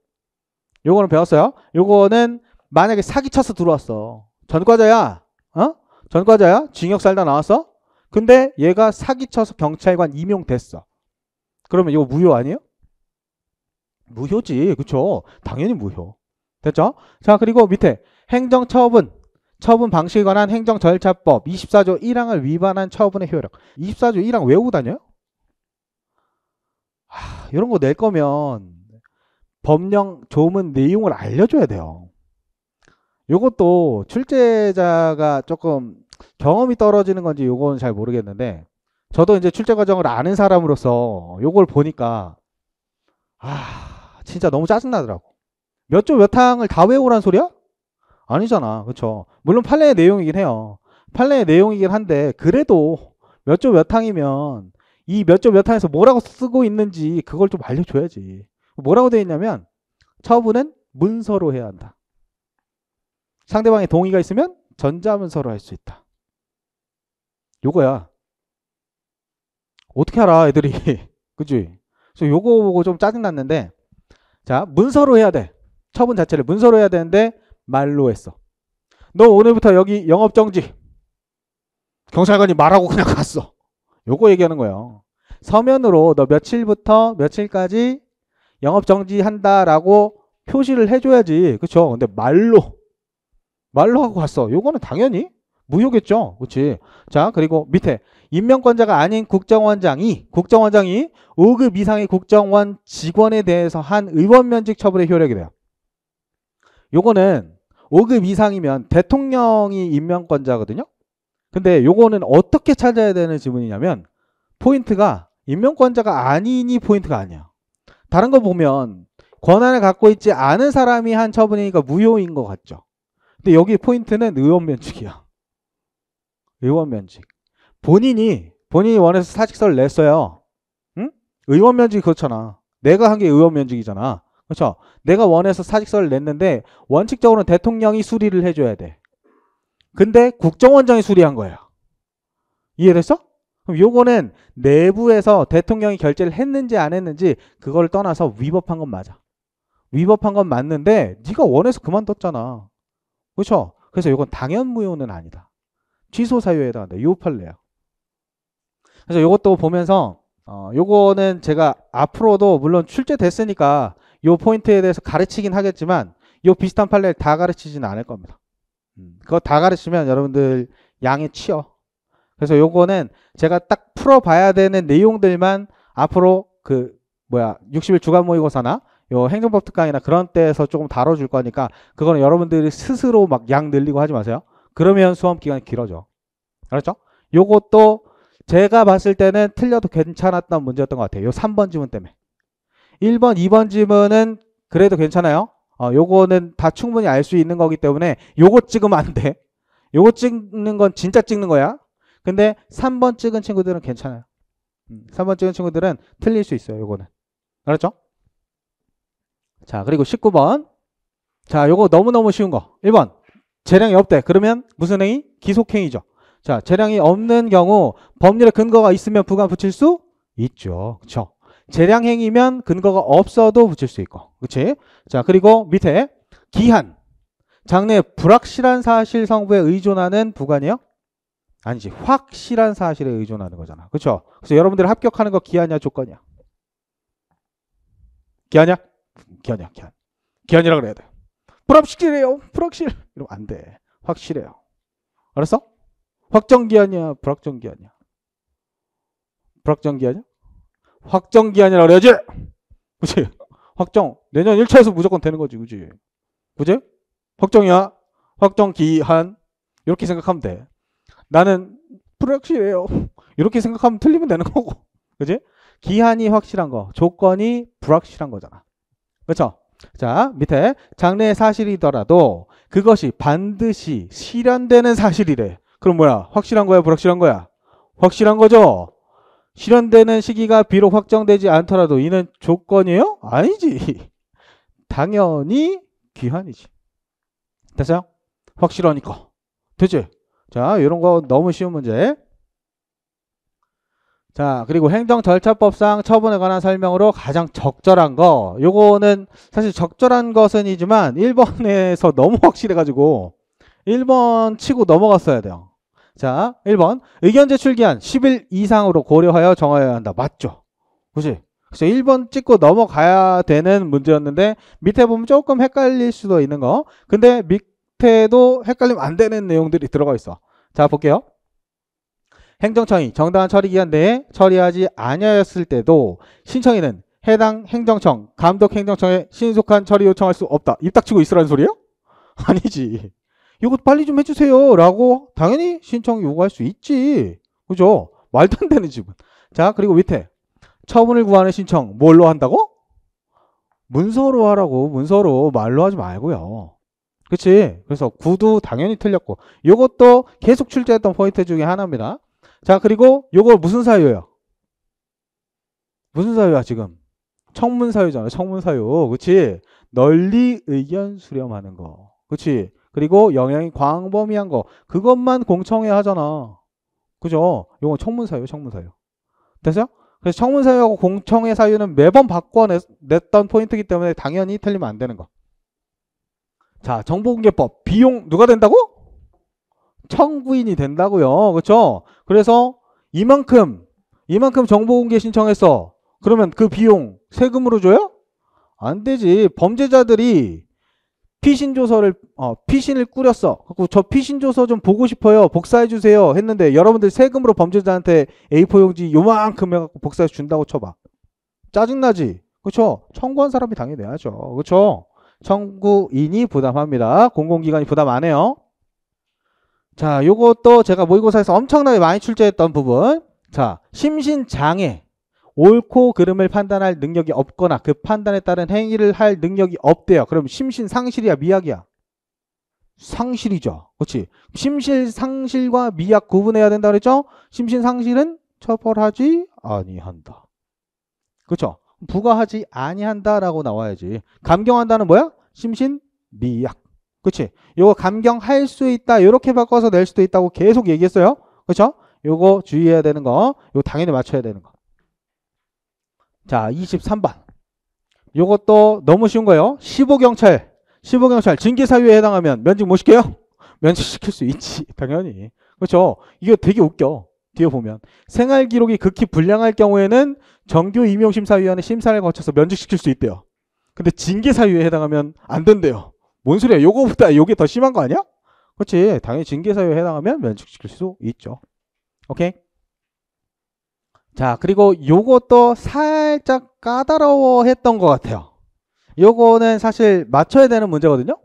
요거는 배웠어요. 요거는 만약에 사기 쳐서 들어왔어. 전과자야. 어? 전과자야? 징역 살다 나왔어? 근데 얘가 사기 쳐서 경찰관 임용됐어. 그러면 이거 무효 아니에요? 무효지. 그쵸? 당연히 무효. 됐죠? 자, 그리고 밑에 행정처분. 처분 방식에 관한 행정 절차법 24조 1항을 위반한 처분의 효력 24조 1항 외우고 다녀요? 이런 거 낼 거면 법령 조문 내용을 알려줘야 돼요. 이것도 출제자가 조금 경험이 떨어지는 건지 이건잘 모르겠는데 저도 이제 출제 과정을 아는 사람으로서 이걸 보니까 아 진짜 너무 짜증나더라고. 몇 조 몇 항을 다 외우란 소리야? 아니잖아. 그렇죠? 물론 판례의 내용이긴 해요. 판례의 내용이긴 한데 그래도 몇 조 몇 항이면 이 몇 조 몇 항에서 뭐라고 쓰고 있는지 그걸 좀 알려줘야지. 뭐라고 되어 있냐면 처분은 문서로 해야 한다. 상대방의 동의가 있으면 전자문서로 할 수 있다. 요거야. 어떻게 알아 애들이. 그치 그래서 요거 보고 좀 짜증났는데 자 문서로 해야 돼. 처분 자체를 문서로 해야 되는데 말로 했어. 너 오늘부터 여기 영업정지. 경찰관이 말하고 그냥 갔어. 요거 얘기하는 거예요. 서면으로 너 며칠부터 며칠까지 영업정지 한다라고 표시를 해줘야지. 그쵸? 근데 말로. 말로 하고 갔어. 요거는 당연히 무효겠죠. 그치? 자, 그리고 밑에. 임명권자가 아닌 국정원장이, 국정원장이 5급 이상의 국정원 직원에 대해서 한 의원 면직 처벌의 효력이 돼요. 요거는 5급 이상이면 대통령이 임명권자거든요. 근데 요거는 어떻게 찾아야 되는 지문이냐면 포인트가 임명권자가 아니니 포인트가 아니야. 다른 거 보면 권한을 갖고 있지 않은 사람이 한 처분이니까 무효인 것 같죠. 근데 여기 포인트는 의원 면직이야. 의원 면직. 본인이 본인이 원해서 사직서를 냈어요. 응? 의원 면직 이 그렇잖아. 내가 한 게 의원 면직이잖아. 그렇죠? 내가 원해서 사직서를 냈는데 원칙적으로는 대통령이 수리를 해줘야 돼. 근데 국정원장이 수리한 거예요. 이해됐어? 그럼 요거는 내부에서 대통령이 결재를 했는지 안 했는지 그걸 떠나서 위법한 건 맞아. 위법한 건 맞는데 네가 원해서 그만뒀잖아. 그렇죠? 그래서 요건 당연무효는 아니다. 취소 사유에 해당한다. 요 판례야. 그래서 요것도 보면서 어, 요거는 제가 앞으로도 물론 출제됐으니까 요 포인트에 대해서 가르치긴 하겠지만 요 비슷한 판례를 다 가르치진 않을 겁니다. 음, 그거 다 가르치면 여러분들 양이 치어. 그래서 요거는 제가 딱 풀어봐야 되는 내용들만 앞으로 그 뭐야 60일 주간 모의고사나 요 행정법 특강이나 그런 때에서 조금 다뤄줄 거니까 그거는 여러분들이 스스로 막 양 늘리고 하지 마세요. 그러면 수험 기간이 길어져. 알았죠? 요것도 제가 봤을 때는 틀려도 괜찮았던 문제였던 것 같아요. 요 3번 지문 때문에. 1번, 2번 지문은 그래도 괜찮아요. 어, 요거는 다 충분히 알 수 있는 거기 때문에 요거 찍으면 안 돼. 요거 찍는 건 진짜 찍는 거야. 근데 3번 찍은 친구들은 괜찮아요. 3번 음, 찍은 친구들은 틀릴 수 있어요. 요거는. 알았죠? 자, 그리고 19번. 자, 요거 너무너무 쉬운 거. 1번. 재량이 없대. 그러면 무슨 행위? 기속행위죠. 자, 재량이 없는 경우 법률에 근거가 있으면 부감 붙일 수 있죠. 그쵸? 재량행위면 근거가 없어도 붙일 수 있고. 그치? 자, 그리고 밑에 기한. 장래 불확실한 사실 성부에 의존하는 부관이요? 아니지. 확실한 사실에 의존하는 거잖아. 그쵸? 그래서 여러분들 이 합격하는 거 기한이야, 조건이야? 기한이야? 기한이야, 기한. 기한이라 그래야 돼. 불확실해요. 불확실. 이러면 안 돼. 확실해요. 알았어? 확정기한이야, 불확정기한이야? 불확정기한이야? 확정 기한이라 그래야지. 그치? 확정. 내년 1차에서 무조건 되는 거지, 그지? 그지? 확정이야. 확정 기한. 이렇게 생각하면 돼. 나는 불확실해요. 이렇게 생각하면 틀리면 되는 거고. 그지? 기한이 확실한 거, 조건이 불확실한 거잖아. 그쵸 자, 밑에 장래의 사실이더라도 그것이 반드시 실현되는 사실이래. 그럼 뭐야? 확실한 거야, 불확실한 거야? 확실한 거죠. 실현되는 시기가 비록 확정되지 않더라도 이는 조건이에요? 아니지. 당연히 귀환이지. 됐어요? 확실하니까. 되지 자, 이런 거 너무 쉬운 문제. 자, 그리고 행정 절차법상 처분에 관한 설명으로 가장 적절한 거. 요거는 사실 적절한 것은 이지만 1번에서 너무 확실해 가지고 1번 치고 넘어갔어야 돼요. 자, 1번. 의견 제출 기한 10일 이상으로 고려하여 정하여야 한다. 맞죠? 그지? 그래서 1번 찍고 넘어가야 되는 문제였는데 밑에 보면 조금 헷갈릴 수도 있는 거. 근데 밑에도 헷갈리면 안 되는 내용들이 들어가 있어. 자, 볼게요. 행정청이 정당한 처리 기한 내에 처리하지 아니하였을 때도 신청인은 해당 행정청, 감독 행정청에 신속한 처리 요청할 수 없다. 입 닥치고 있으라는 소리예요? 아니지. 이것 빨리 좀 해주세요. 라고 당연히 신청 요구할 수 있지. 그죠? 말도 안 되는 지분. 자, 그리고 밑에. 처분을 구하는 신청 뭘로 한다고? 문서로 하라고. 문서로 말로 하지 말고요. 그치? 그래서 구도 당연히 틀렸고. 이것도 계속 출제했던 포인트 중에 하나입니다. 자, 그리고 이거 무슨 사유예요? 무슨 사유야, 지금? 청문사유잖아. 청문사유. 그치? 널리 의견 수렴하는 거. 그치? 그리고 영향이 광범위한 거 그것만 공청회 하잖아. 그죠? 요거 청문사유, 청문사유. 됐어요? 그래서 청문사유하고 공청회 사유는 매번 바꿔냈던 포인트이기 때문에 당연히 틀리면 안 되는 거. 자, 정보공개법 비용 누가 된다고? 청구인이 된다고요. 그렇죠? 그래서 이만큼 이만큼 정보공개 신청했어. 그러면 그 비용 세금으로 줘요? 안 되지. 범죄자들이 피신 조서를 어, 피신을 꾸렸어. 그리고 저 피신 조서 좀 보고 싶어요. 복사해 주세요. 했는데 여러분들 세금으로 범죄자한테 A4 용지 요만큼 해갖고 복사해 준다고 쳐봐. 짜증나지. 그렇죠? 청구한 사람이 당연히 내야죠. 그렇죠? 청구인이 부담합니다. 공공기관이 부담 안 해요. 자, 요것도 제가 모의고사에서 엄청나게 많이 출제했던 부분. 자, 심신장애. 옳고 그름을 판단할 능력이 없거나 그 판단에 따른 행위를 할 능력이 없대요. 그럼 심신 상실이야, 미약이야? 상실이죠. 그렇지? 심신 상실과 미약 구분해야 된다 그랬죠? 심신 상실은 처벌하지 아니한다. 그렇죠? 부과하지 아니한다라고 나와야지. 감경한다는 뭐야? 심신 미약. 그렇지? 요거 감경할 수 있다. 이렇게 바꿔서 낼 수도 있다고 계속 얘기했어요. 그렇죠? 요거 주의해야 되는 거. 요거 당연히 맞춰야 되는 거. 자, 23번. 요것도 너무 쉬운 거예요. 15경찰. 15경찰. 징계사유에 해당하면 면직 못 시켜요? 면직시킬 수 있지. 당연히. 그렇죠. 이거 되게 웃겨. 뒤에 보면. 생활기록이 극히 불량할 경우에는 정규 임용심사위원회 심사를 거쳐서 면직시킬 수 있대요. 근데 징계사유에 해당하면 안 된대요. 뭔 소리야. 요거보다 요게 더 심한 거 아니야? 그렇지. 당연히 징계사유에 해당하면 면직시킬 수 있죠. 오케이? 자, 그리고 요것도 살짝 까다로워 했던 것 같아요. 요거는 사실 맞춰야 되는 문제거든요.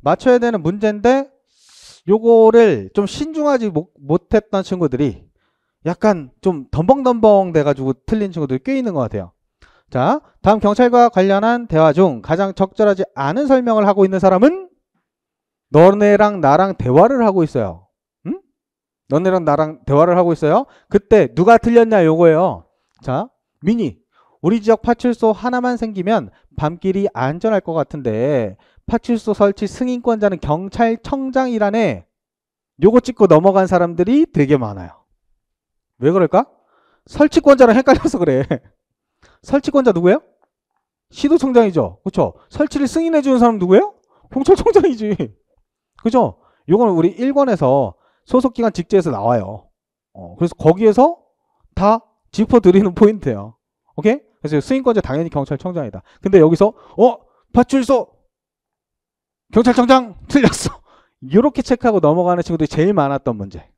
맞춰야 되는 문제인데 요거를 좀 신중하지 못했던 친구들이 약간 좀 덤벙덤벙 돼가지고 틀린 친구들이 꽤 있는 것 같아요. 자, 다음 경찰과 관련한 대화 중 가장 적절하지 않은 설명을 하고 있는 사람은 너네랑 나랑 대화를 하고 있어요. 너네랑 나랑 대화를 하고 있어요. 그때 누가 틀렸냐 요거예요. 자, 미니. 우리 지역 파출소 하나만 생기면 밤길이 안전할 것 같은데 파출소 설치 승인권자는 경찰청장이라네. 요거 찍고 넘어간 사람들이 되게 많아요. 왜 그럴까? 설치권자랑 헷갈려서 그래. 설치권자 누구예요? 시도청장이죠. 그렇죠? 설치를 승인해 주는 사람 누구예요? 경찰청장이지. 그죠? 요거는 우리 1권에서 소속기관 직제에서 나와요. 어, 그래서 거기에서 다 짚어드리는 포인트예요. 오케이? 그래서 수인권자 당연히 경찰청장이다. 근데 여기서 어? 파출소 경찰청장 틀렸어. 이렇게 체크하고 넘어가는 친구들이 제일 많았던 문제.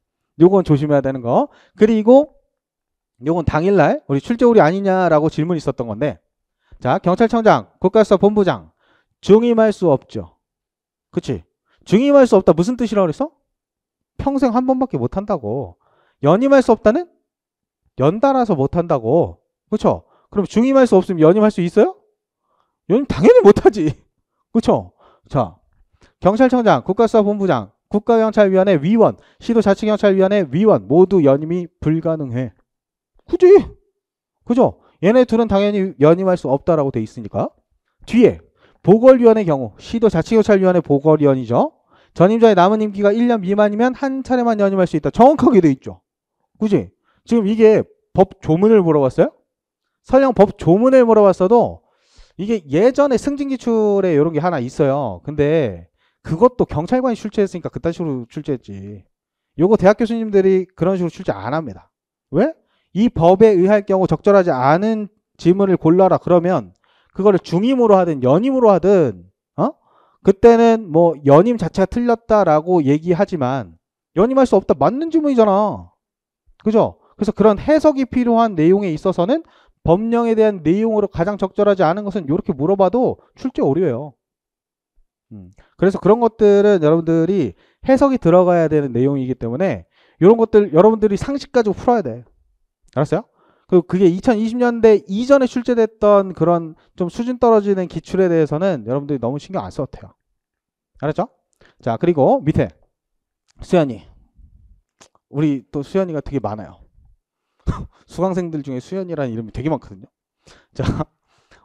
요건 조심해야 되는 거. 그리고 요건 당일날 우리 출제우리 아니냐라고 질문이 있었던 건데 자 경찰청장 국가수사 본부장 중임할 수 없죠. 그치? 중임할 수 없다 무슨 뜻이라고 그랬어? 평생 한 번밖에 못 한다고. 연임할 수 없다는? 연달아서 못 한다고. 그렇죠? 그럼 중임할 수 없으면 연임할 수 있어요? 연임 당연히 못 하지. 그렇죠? 자. 경찰청장, 국가수사본부장, 국가경찰위원회 위원, 시도 자치경찰위원회 위원 모두 연임이 불가능해. 굳이. 그죠? 얘네 둘은 당연히 연임할 수 없다라고 돼 있으니까. 뒤에 보궐위원회 경우 시도 자치경찰위원회 보궐위원이죠. 전임자의 남은 임기가 1년 미만이면 한 차례만 연임할 수 있다. 정확하게 돼 있죠. 그지? 지금 이게 법 조문을 물어봤어요? 설령 법 조문을 물어봤어도 이게 예전에 승진기출에 이런 게 하나 있어요. 근데 그것도 경찰관이 출제했으니까 그딴 식으로 출제했지. 요거 대학 교수님들이 그런 식으로 출제 안 합니다. 왜? 이 법에 의할 경우 적절하지 않은 질문을 골라라 그러면 그거를 중임으로 하든 연임으로 하든 그때는 뭐 연임 자체가 틀렸다라고 얘기하지만 연임할 수 없다 맞는 질문이잖아. 그죠? 그래서 그런 해석이 필요한 내용에 있어서는 법령에 대한 내용으로 가장 적절하지 않은 것은 이렇게 물어봐도 출제 오류예요. 음. 그래서 그런 것들은 여러분들이 해석이 들어가야 되는 내용이기 때문에 이런 것들 여러분들이 상식 가지고 풀어야 돼. 알았어요? 그리고 그게 2020년대 이전에 출제됐던 그런 좀 수준 떨어지는 기출에 대해서는 여러분들이 너무 신경 안 써도 돼요. 알았죠? 자, 그리고 밑에 수연이. 우리 또 수연이가 되게 많아요. 수강생들 중에 수연이라는 이름이 되게 많거든요. 자,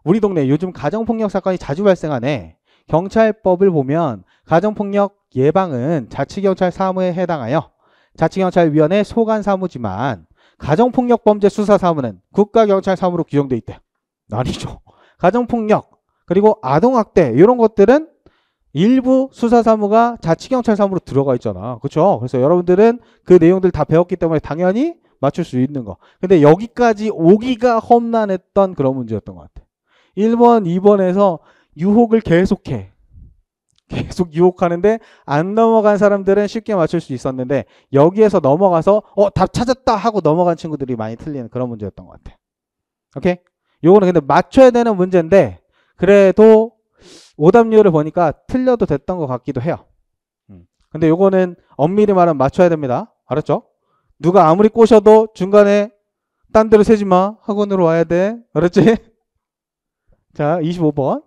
우리 동네 요즘 가정폭력 사건이 자주 발생하네. 경찰법을 보면 가정폭력 예방은 자치경찰 사무에 해당하여 자치경찰위원회 소관 사무지만 가정폭력범죄 수사사무는 국가경찰사무로 규정돼 있대 아니죠. 가정폭력 그리고 아동학대 이런 것들은 일부 수사사무가 자치경찰사무로 들어가 있잖아. 그렇죠? 그래서 여러분들은 그 내용들 다 배웠기 때문에 당연히 맞출 수 있는 거. 근데 여기까지 오기가 험난했던 그런 문제였던 것 같아. 1번, 2번에서 유혹을 계속해. 계속 유혹하는데 안 넘어간 사람들은 쉽게 맞출 수 있었는데 여기에서 넘어가서 어 답 찾았다 하고 넘어간 친구들이 많이 틀리는 그런 문제였던 것 같아요. 오케이? 요거는 근데 맞춰야 되는 문제인데 그래도 오답률을 보니까 틀려도 됐던 것 같기도 해요. 음. 근데 요거는 엄밀히 말하면 맞춰야 됩니다. 알았죠? 누가 아무리 꼬셔도 중간에 딴 데로 세지 마. 학원으로 와야 돼. 알았지? 자, 25번.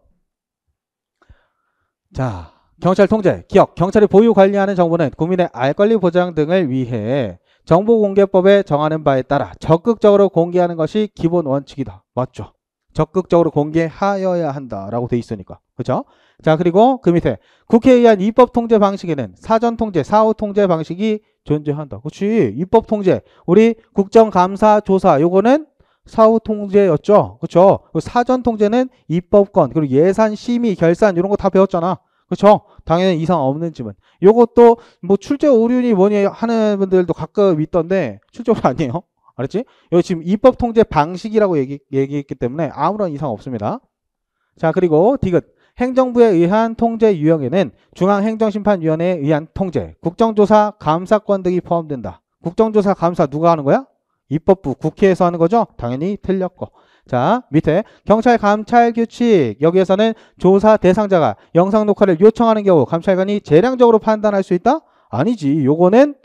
자, 경찰 통제, 기억, 경찰이 보유 관리하는 정보는 국민의 알권리 보장 등을 위해 정보공개법에 정하는 바에 따라 적극적으로 공개하는 것이 기본 원칙이다. 맞죠? 적극적으로 공개하여야 한다라고 돼 있으니까. 그죠? 자, 그리고 그 밑에 국회에 의한 입법 통제 방식에는 사전 통제, 사후 통제 방식이 존재한다. 그렇지. 입법 통제. 우리 국정감사 조사 요거는 사후 통제였죠. 그렇죠? 그 사전 통제는 입법권, 그리고 예산 심의, 결산 이런 거 다 배웠잖아. 그렇죠? 당연히 이상 없는 질문 요것도 뭐 출제 오류니 뭐니 하는 분들도 가끔 있던데 출제 오류 아니에요. 알았지? 여기 지금 입법 통제 방식이라고 얘기, 얘기했기 때문에 아무런 이상 없습니다. 자, 그리고 디귿. 행정부에 의한 통제 유형에는 중앙행정심판위원회에 의한 통제, 국정조사, 감사권 등이 포함된다. 국정조사, 감사 누가 하는 거야? 입법부 국회에서 하는 거죠? 당연히 틀렸고. 자 밑에 경찰 감찰 규칙 여기에서는 조사 대상자가 영상 녹화를 요청하는 경우 감찰관이 재량적으로 판단할 수 있다? 아니지 요거는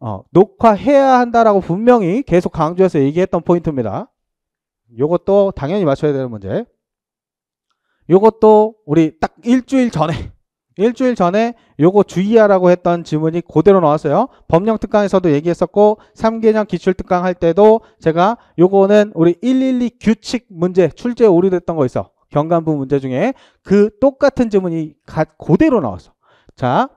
어, 녹화해야 한다라고 분명히 계속 강조해서 얘기했던 포인트입니다 요것도 당연히 맞춰야 되는 문제 요것도 우리 딱 일주일 전에 일주일 전에 요거 주의하라고 했던 지문이 그대로 나왔어요. 법령 특강에서도 얘기했었고 3개년 기출 특강 할 때도 제가 요거는 우리 112 규칙 문제 출제 오류됐던 거 있어. 경감부 문제 중에 그 똑같은 지문이 가, 그대로 나왔어. 자,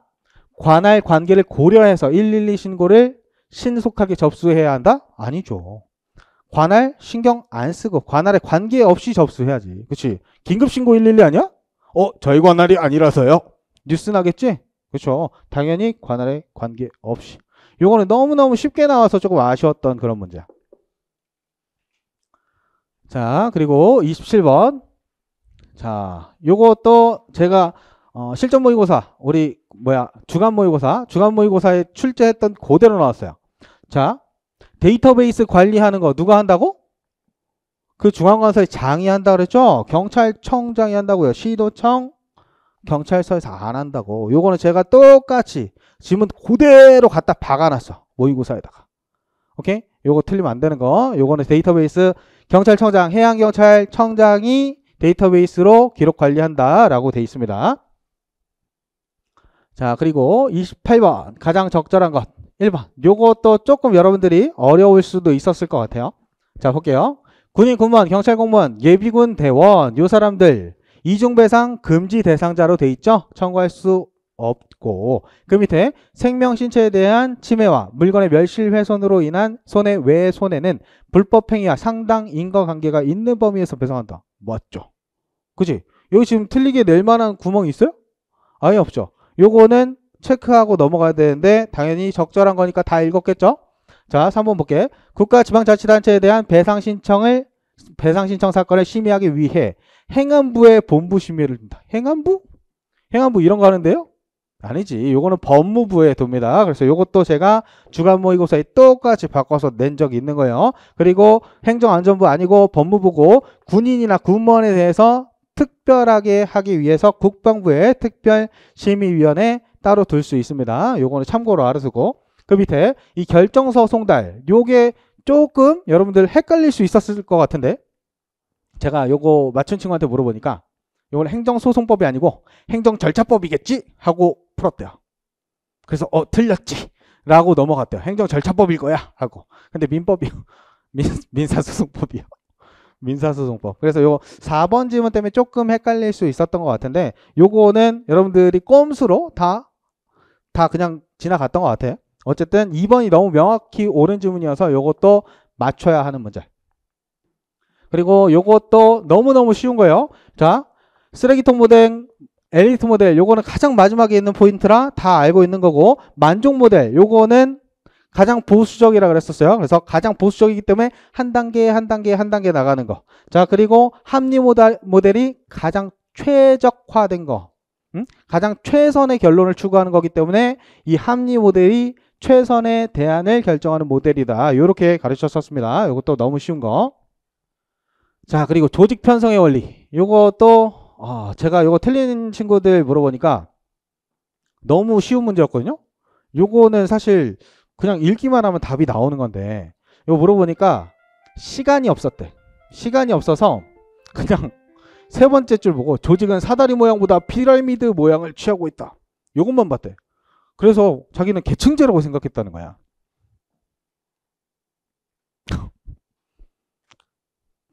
관할 관계를 고려해서 112 신고를 신속하게 접수해야 한다? 아니죠. 관할 신경 안 쓰고 관할에 관계없이 접수해야지. 그치? 긴급신고 112 아니야? 어, 저희 관할이 아니라서요? 뉴스 나겠지? 그렇죠. 당연히 관할에 관계없이. 요거는 너무너무 쉽게 나와서 조금 아쉬웠던 그런 문제. 자, 그리고 27번. 자, 요것도 제가 어, 실전 모의고사, 우리 뭐야, 주간 모의고사, 주간 모의고사에 출제했던 그대로 나왔어요. 자, 데이터베이스 관리하는 거 누가 한다고? 그 중앙관서의 장이 한다 그랬죠? 경찰청장이 한다고요. 시도청, 경찰서에서 안 한다고 요거는 제가 똑같이 지문 그대로 갖다 박아놨어 모의고사에다가 오케이 요거 틀리면 안 되는 거 요거는 데이터베이스 경찰청장 해양경찰청장이 데이터베이스로 기록 관리한다 라고 돼 있습니다 자 그리고 28번 가장 적절한 것 1번 요것도 조금 여러분들이 어려울 수도 있었을 것 같아요 자 볼게요 군인 군무원 경찰 공무원 예비군 대원 요 사람들 이중배상 금지 대상자로 돼 있죠. 청구할 수 없고 그 밑에 생명 신체에 대한 침해와 물건의 멸실 훼손으로 인한 손해 외의 손해는 불법 행위와 상당 인과관계가 있는 범위에서 배상한다. 맞죠? 그치 여기 지금 틀리게 낼 만한 구멍이 있어요? 아예 없죠. 요거는 체크하고 넘어가야 되는데 당연히 적절한 거니까 다 읽었겠죠? 자, 3번 볼게. 국가 지방자치단체에 대한 배상 신청을 배상 신청 사건을 심의하기 위해 행안부의 본부 심의를 둔다. 행안부? 행안부 이런 거 하는데요? 아니지. 요거는 법무부에둡니다 그래서 요것도 제가 주간 모의고사에 똑같이 바꿔서 낸 적이 있는 거예요. 그리고 행정안전부 아니고 법무부고 군인이나 군무원에 대해서 특별하게 하기 위해서 국방부의 특별심의위원회 따로 둘 수 있습니다. 요거는 참고로 알아두고 그 밑에 이 결정서 송달 요게 조금 여러분들 헷갈릴 수 있었을 것 같은데 제가 요거 맞춘 친구한테 물어보니까 요건 행정소송법이 아니고 행정절차법이겠지? 하고 풀었대요. 그래서 어 틀렸지 라고 넘어갔대요. 행정절차법일 거야 하고. 근데 민법이요. 민, 민사소송법이요. 민사소송법. 그래서 요거 4번 질문 때문에 조금 헷갈릴 수 있었던 것 같은데 요거는 여러분들이 꼼수로 다, 다 그냥 지나갔던 것 같아요. 어쨌든 2번이 너무 명확히 옳은 질문이어서 요것도 맞춰야 하는 문제. 그리고 요것도 너무너무 쉬운 거예요. 자, 쓰레기통 모델, 엘리트 모델 요거는 가장 마지막에 있는 포인트라 다 알고 있는 거고 만족 모델 요거는 가장 보수적이라 그랬었어요. 그래서 가장 보수적이기 때문에 한 단계 한 단계 한 단계 나가는 거. 자 그리고 합리 모델, 모델이 가장 최적화된 거. 음? 가장 최선의 결론을 추구하는 거기 때문에 이 합리 모델이 최선의 대안을 결정하는 모델이다. 이렇게 가르쳤었습니다. 이것도 너무 쉬운 거. 자 그리고 조직 편성의 원리 요것도 아, 제가 요거 틀린 친구들 물어보니까 너무 쉬운 문제였거든요 요거는 사실 그냥 읽기만 하면 답이 나오는 건데 이거 물어보니까 시간이 없었대 시간이 없어서 그냥 세 번째 줄 보고 조직은 사다리 모양보다 피라미드 모양을 취하고 있다 요것만 봤대 그래서 자기는 계층제라고 생각했다는 거야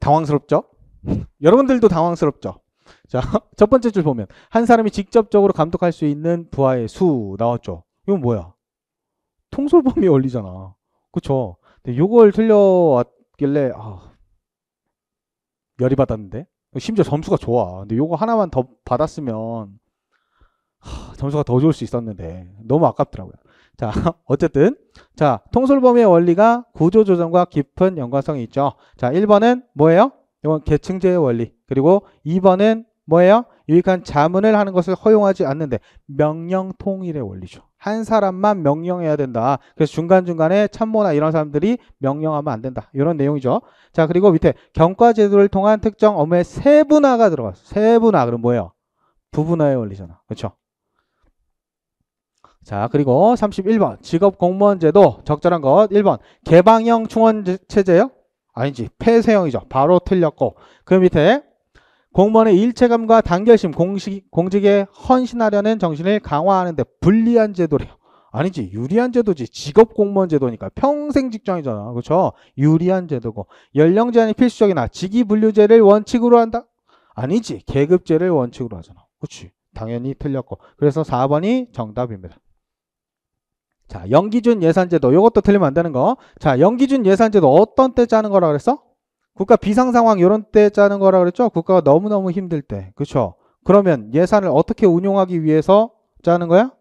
당황스럽죠? 여러분들도 당황스럽죠? 자, 첫 번째 줄 보면 한 사람이 직접적으로 감독할 수 있는 부하의 수 나왔죠. 이건 뭐야? 통솔범위 원리잖아. 그쵸? 근데 요걸 틀려왔길래 아, 열이 받았는데 심지어 점수가 좋아. 근데 요거 하나만 더 받았으면 하, 점수가 더 좋을 수 있었는데 너무 아깝더라고요. 자, 어쨌든 자, 통솔 범위의 원리가 구조 조정과 깊은 연관성이 있죠. 자, 1번은 뭐예요? 이건 계층제의 원리. 그리고 2번은 뭐예요? 유익한 자문을 하는 것을 허용하지 않는데 명령 통일의 원리죠. 한 사람만 명령해야 된다. 그래서 중간중간에 참모나 이런 사람들이 명령하면 안 된다. 이런 내용이죠. 자, 그리고 밑에 경과 제도를 통한 특정 업무의 세분화가 들어갔어. 세분화 그럼 뭐예요? 부분화의 원리잖아. 그렇죠? 자 그리고 31번 직업 공무원 제도 적절한 것 1번 개방형 충원 체제요? 아니지 폐쇄형이죠 바로 틀렸고 그 밑에 공무원의 일체감과 단결심 공식, 공직에 헌신하려는 정신을 강화하는데 불리한 제도래요 아니지 유리한 제도지 직업 공무원 제도니까 평생 직장이잖아 그렇죠 유리한 제도고 연령 제한이 필수적이나 직위 분류제를 원칙으로 한다 아니지 계급제를 원칙으로 하잖아 그렇지 당연히 틀렸고 그래서 4번이 정답입니다 자, 연기준 예산제도 이것도 틀리면 안 되는 거. 자, 연기준 예산제도 어떤 때 짜는 거라 그랬어? 국가 비상 상황 이런 때 짜는 거라 그랬죠? 국가가 너무너무 힘들 때. 그쵸 그러면 예산을 어떻게 운용하기 위해서 짜는 거야?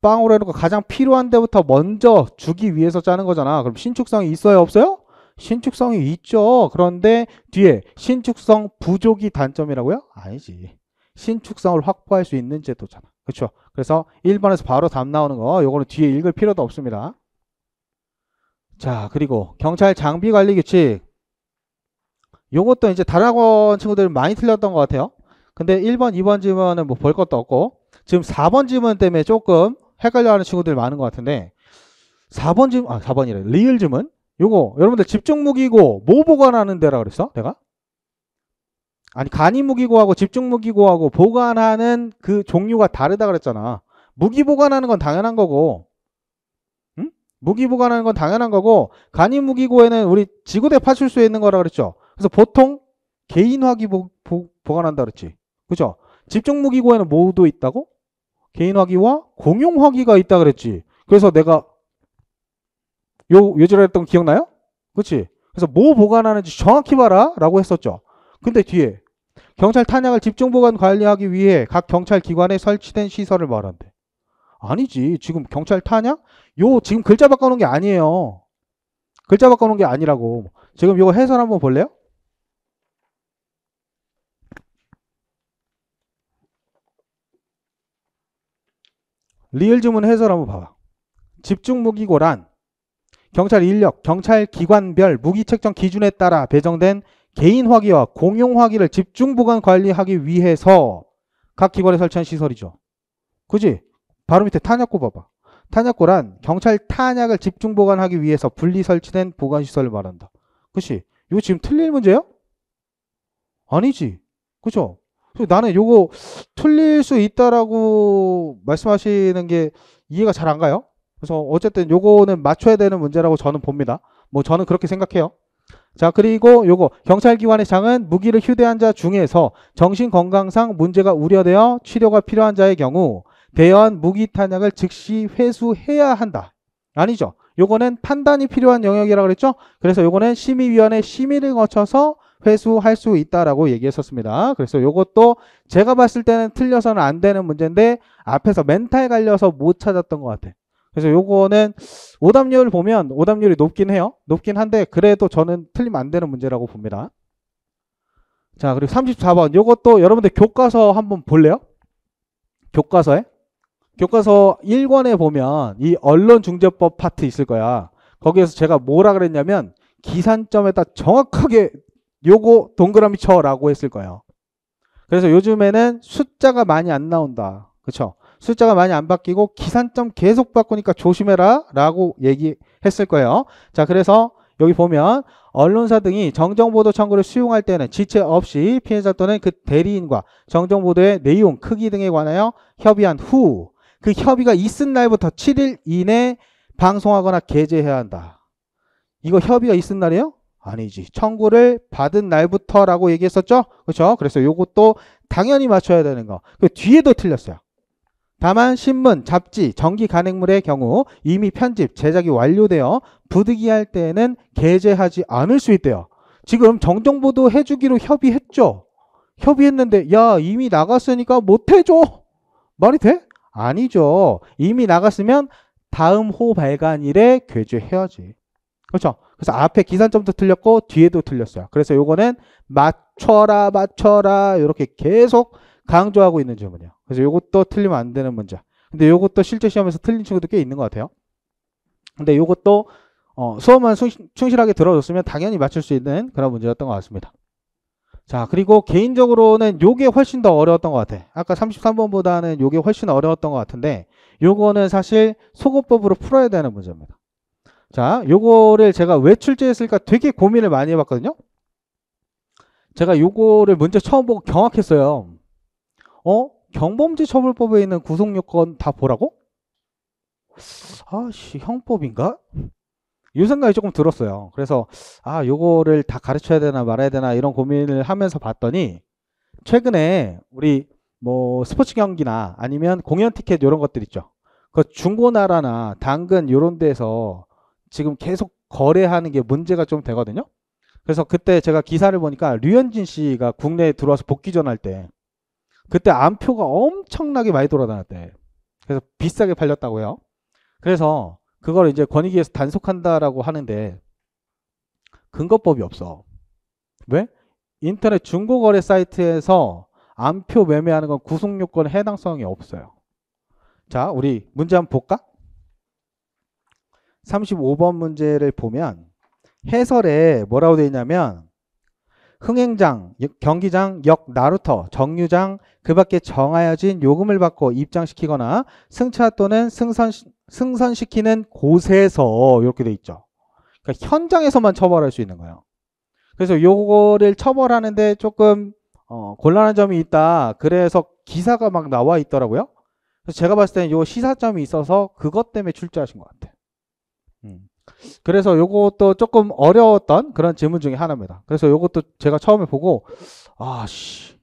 빵으로 해놓고 가장 필요한 데부터 먼저 주기 위해서 짜는 거잖아. 그럼 신축성이 있어요, 없어요? 신축성이 있죠. 그런데 뒤에 신축성 부족이 단점이라고요? 아니지. 신축성을 확보할 수 있는 제도잖아. 그렇죠. 그래서 1번에서 바로 답 나오는 거 요거는 뒤에 읽을 필요도 없습니다. 자 그리고 경찰 장비 관리 규칙 요것도 이제 다른 학원 친구들 이 많이 틀렸던 것 같아요. 근데 1번, 2번 지문은 뭐 볼 것도 없고 지금 4번 지문 때문에 조금 헷갈려하는 친구들 이 많은 것 같은데 4번 지문, 아 4번이래. 리을 지문 요거 여러분들 집중무기고 뭐 보관하는 데라 그랬어? 내가? 아니 간이 무기고하고 집중 무기고하고 보관하는 그 종류가 다르다 그랬잖아. 무기 보관하는 건 당연한 거고, 응? 무기 보관하는 건 당연한 거고 간이 무기고에는 우리 지구대 파출소에 있는 거라 그랬죠. 그래서 보통 개인화기 보, 보, 보관한다 그랬지. 그죠? 집중 무기고에는 모두 있다고? 개인화기와 공용화기가 있다 그랬지. 그래서 내가 요요절 했던 거 기억나요? 그렇지. 그래서 뭐 보관하는지 정확히 봐라 라고 했었죠. 근데 뒤에 경찰 탄약을 집중 보관 관리하기 위해 각 경찰 기관에 설치된 시설을 말한대. 아니지. 지금 경찰 탄약? 요 지금 글자 바꿔놓은 게 아니에요. 글자 바꿔놓은 게 아니라고. 지금 요거 해설 한번 볼래요? 리을주문 해설 한번 봐봐. 집중 무기고란 경찰 인력, 경찰 기관별 무기 책정 기준에 따라 배정된 개인 화기와 공용 화기를 집중 보관 관리하기 위해서 각 기관에 설치한 시설이죠. 그지? 바로 밑에 탄약고 봐봐. 탄약고란 경찰 탄약을 집중 보관하기 위해서 분리 설치된 보관 시설을 말한다. 그치? 이거 지금 틀릴 문제요? 아니지. 그쵸? 나는 이거 틀릴 수 있다라고 말씀하시는 게 이해가 잘 안 가요. 그래서 어쨌든 요거는 맞춰야 되는 문제라고 저는 봅니다. 뭐 저는 그렇게 생각해요. 자, 그리고 요거 경찰기관의 장은 무기를 휴대한 자 중에서 정신건강상 문제가 우려되어 치료가 필요한 자의 경우 대여한 무기 탄약을 즉시 회수해야 한다. 아니죠. 요거는 판단이 필요한 영역이라고 그랬죠. 그래서 요거는 심의위원회 심의를 거쳐서 회수할 수 있다라고 얘기했었습니다. 그래서 요것도 제가 봤을 때는 틀려서는 안 되는 문제인데 앞에서 멘탈 갈려서 못 찾았던 것 같아. 요 그래서 요거는 오답률 보면 오답률이 높긴 해요. 높긴 한데 그래도 저는 틀리면 안 되는 문제라고 봅니다. 자 그리고 34번 요것도 여러분들 교과서 한번 볼래요? 교과서에 교과서 1권에 보면 이 언론중재법 파트 있을 거야. 거기에서 제가 뭐라 그랬냐면 기산점에다 정확하게 요거 동그라미 쳐라고 했을 거예요. 그래서 요즘에는 숫자가 많이 안 나온다. 그쵸? 숫자가 많이 안 바뀌고 기산점 계속 바꾸니까 조심해라 라고 얘기했을 거예요. 자 그래서 여기 보면 언론사 등이 정정보도 청구를 수용할 때는 지체 없이 피해자 또는 그 대리인과 정정보도의 내용, 크기 등에 관하여 협의한 후 그 협의가 있은 날부터 7일 이내 방송하거나 게재해야 한다. 이거 협의가 있은 날이에요? 아니지. 청구를 받은 날부터라고 얘기했었죠? 그렇죠? 그래서 요것도 당연히 맞춰야 되는 거. 그 뒤에도 틀렸어요. 다만 신문, 잡지, 전기 간행물의 경우 이미 편집, 제작이 완료되어 부득이할 때에는 게재하지 않을 수 있대요. 지금 정정보도 해주기로 협의했죠. 협의했는데 야 이미 나갔으니까 못 해줘. 말이 돼? 아니죠. 이미 나갔으면 다음 호 발간일에 게재해야지. 그렇죠? 그래서 앞에 기산점도 틀렸고 뒤에도 틀렸어요. 그래서 요거는 맞춰라 맞춰라 이렇게 계속 강조하고 있는 질문이에요. 그래서 이것도 틀리면 안 되는 문제. 근데 이것도 실제 시험에서 틀린 친구도 꽤 있는 것 같아요. 근데 이것도 어, 수업만 충실하게 들어줬으면 당연히 맞출 수 있는 그런 문제였던 것 같습니다. 자 그리고 개인적으로는 요게 훨씬 더 어려웠던 것 같아 아까 33번보다는 요게 훨씬 어려웠던 것 같은데 요거는 사실 소거법으로 풀어야 되는 문제입니다 자 요거를 제가 왜 출제했을까 되게 고민을 많이 해봤거든요 제가 요거를 문제 처음 보고 경악했어요 어? 경범죄 처벌법에 있는 구속 요건 다 보라고? 아씨 형법인가? 이 생각이 조금 들었어요. 그래서 아 요거를 다 가르쳐야 되나 말아야 되나 이런 고민을 하면서 봤더니 최근에 우리 뭐 스포츠 경기나 아니면 공연 티켓 이런 것들 있죠. 그 중고나라나 당근 요런 데서 지금 계속 거래하는 게 문제가 좀 되거든요. 그래서 그때 제가 기사를 보니까 류현진 씨가 국내에 들어와서 복귀전 할때 그때 암표가 엄청나게 많이 돌아다녔대. 그래서 비싸게 팔렸다고요. 그래서 그걸 이제 권익위에서 단속한다라고 하는데 근거법이 없어. 왜? 인터넷 중고거래 사이트에서 암표 매매하는 건구속요건 해당성이 없어요. 자, 우리 문제 한번 볼까? 35번 문제를 보면 해설에 뭐라고 되어 있냐면 흥행장, 경기장, 역, 나루터, 정류장, 그 밖에 정하여진 요금을 받고 입장시키거나 승차 또는 승선, 승선시키는 곳에서 이렇게 돼 있죠. 그러니까 현장에서만 처벌할 수 있는 거예요. 그래서 요거를 처벌하는데 조금 어, 곤란한 점이 있다. 그래서 기사가 막 나와 있더라고요. 그래서 제가 봤을 때는 요 시사점이 있어서 그것 때문에 출제하신 것 같아요. 음. 그래서 요것도 조금 어려웠던 그런 질문 중에 하나입니다. 그래서 요것도 제가 처음에 보고 아씨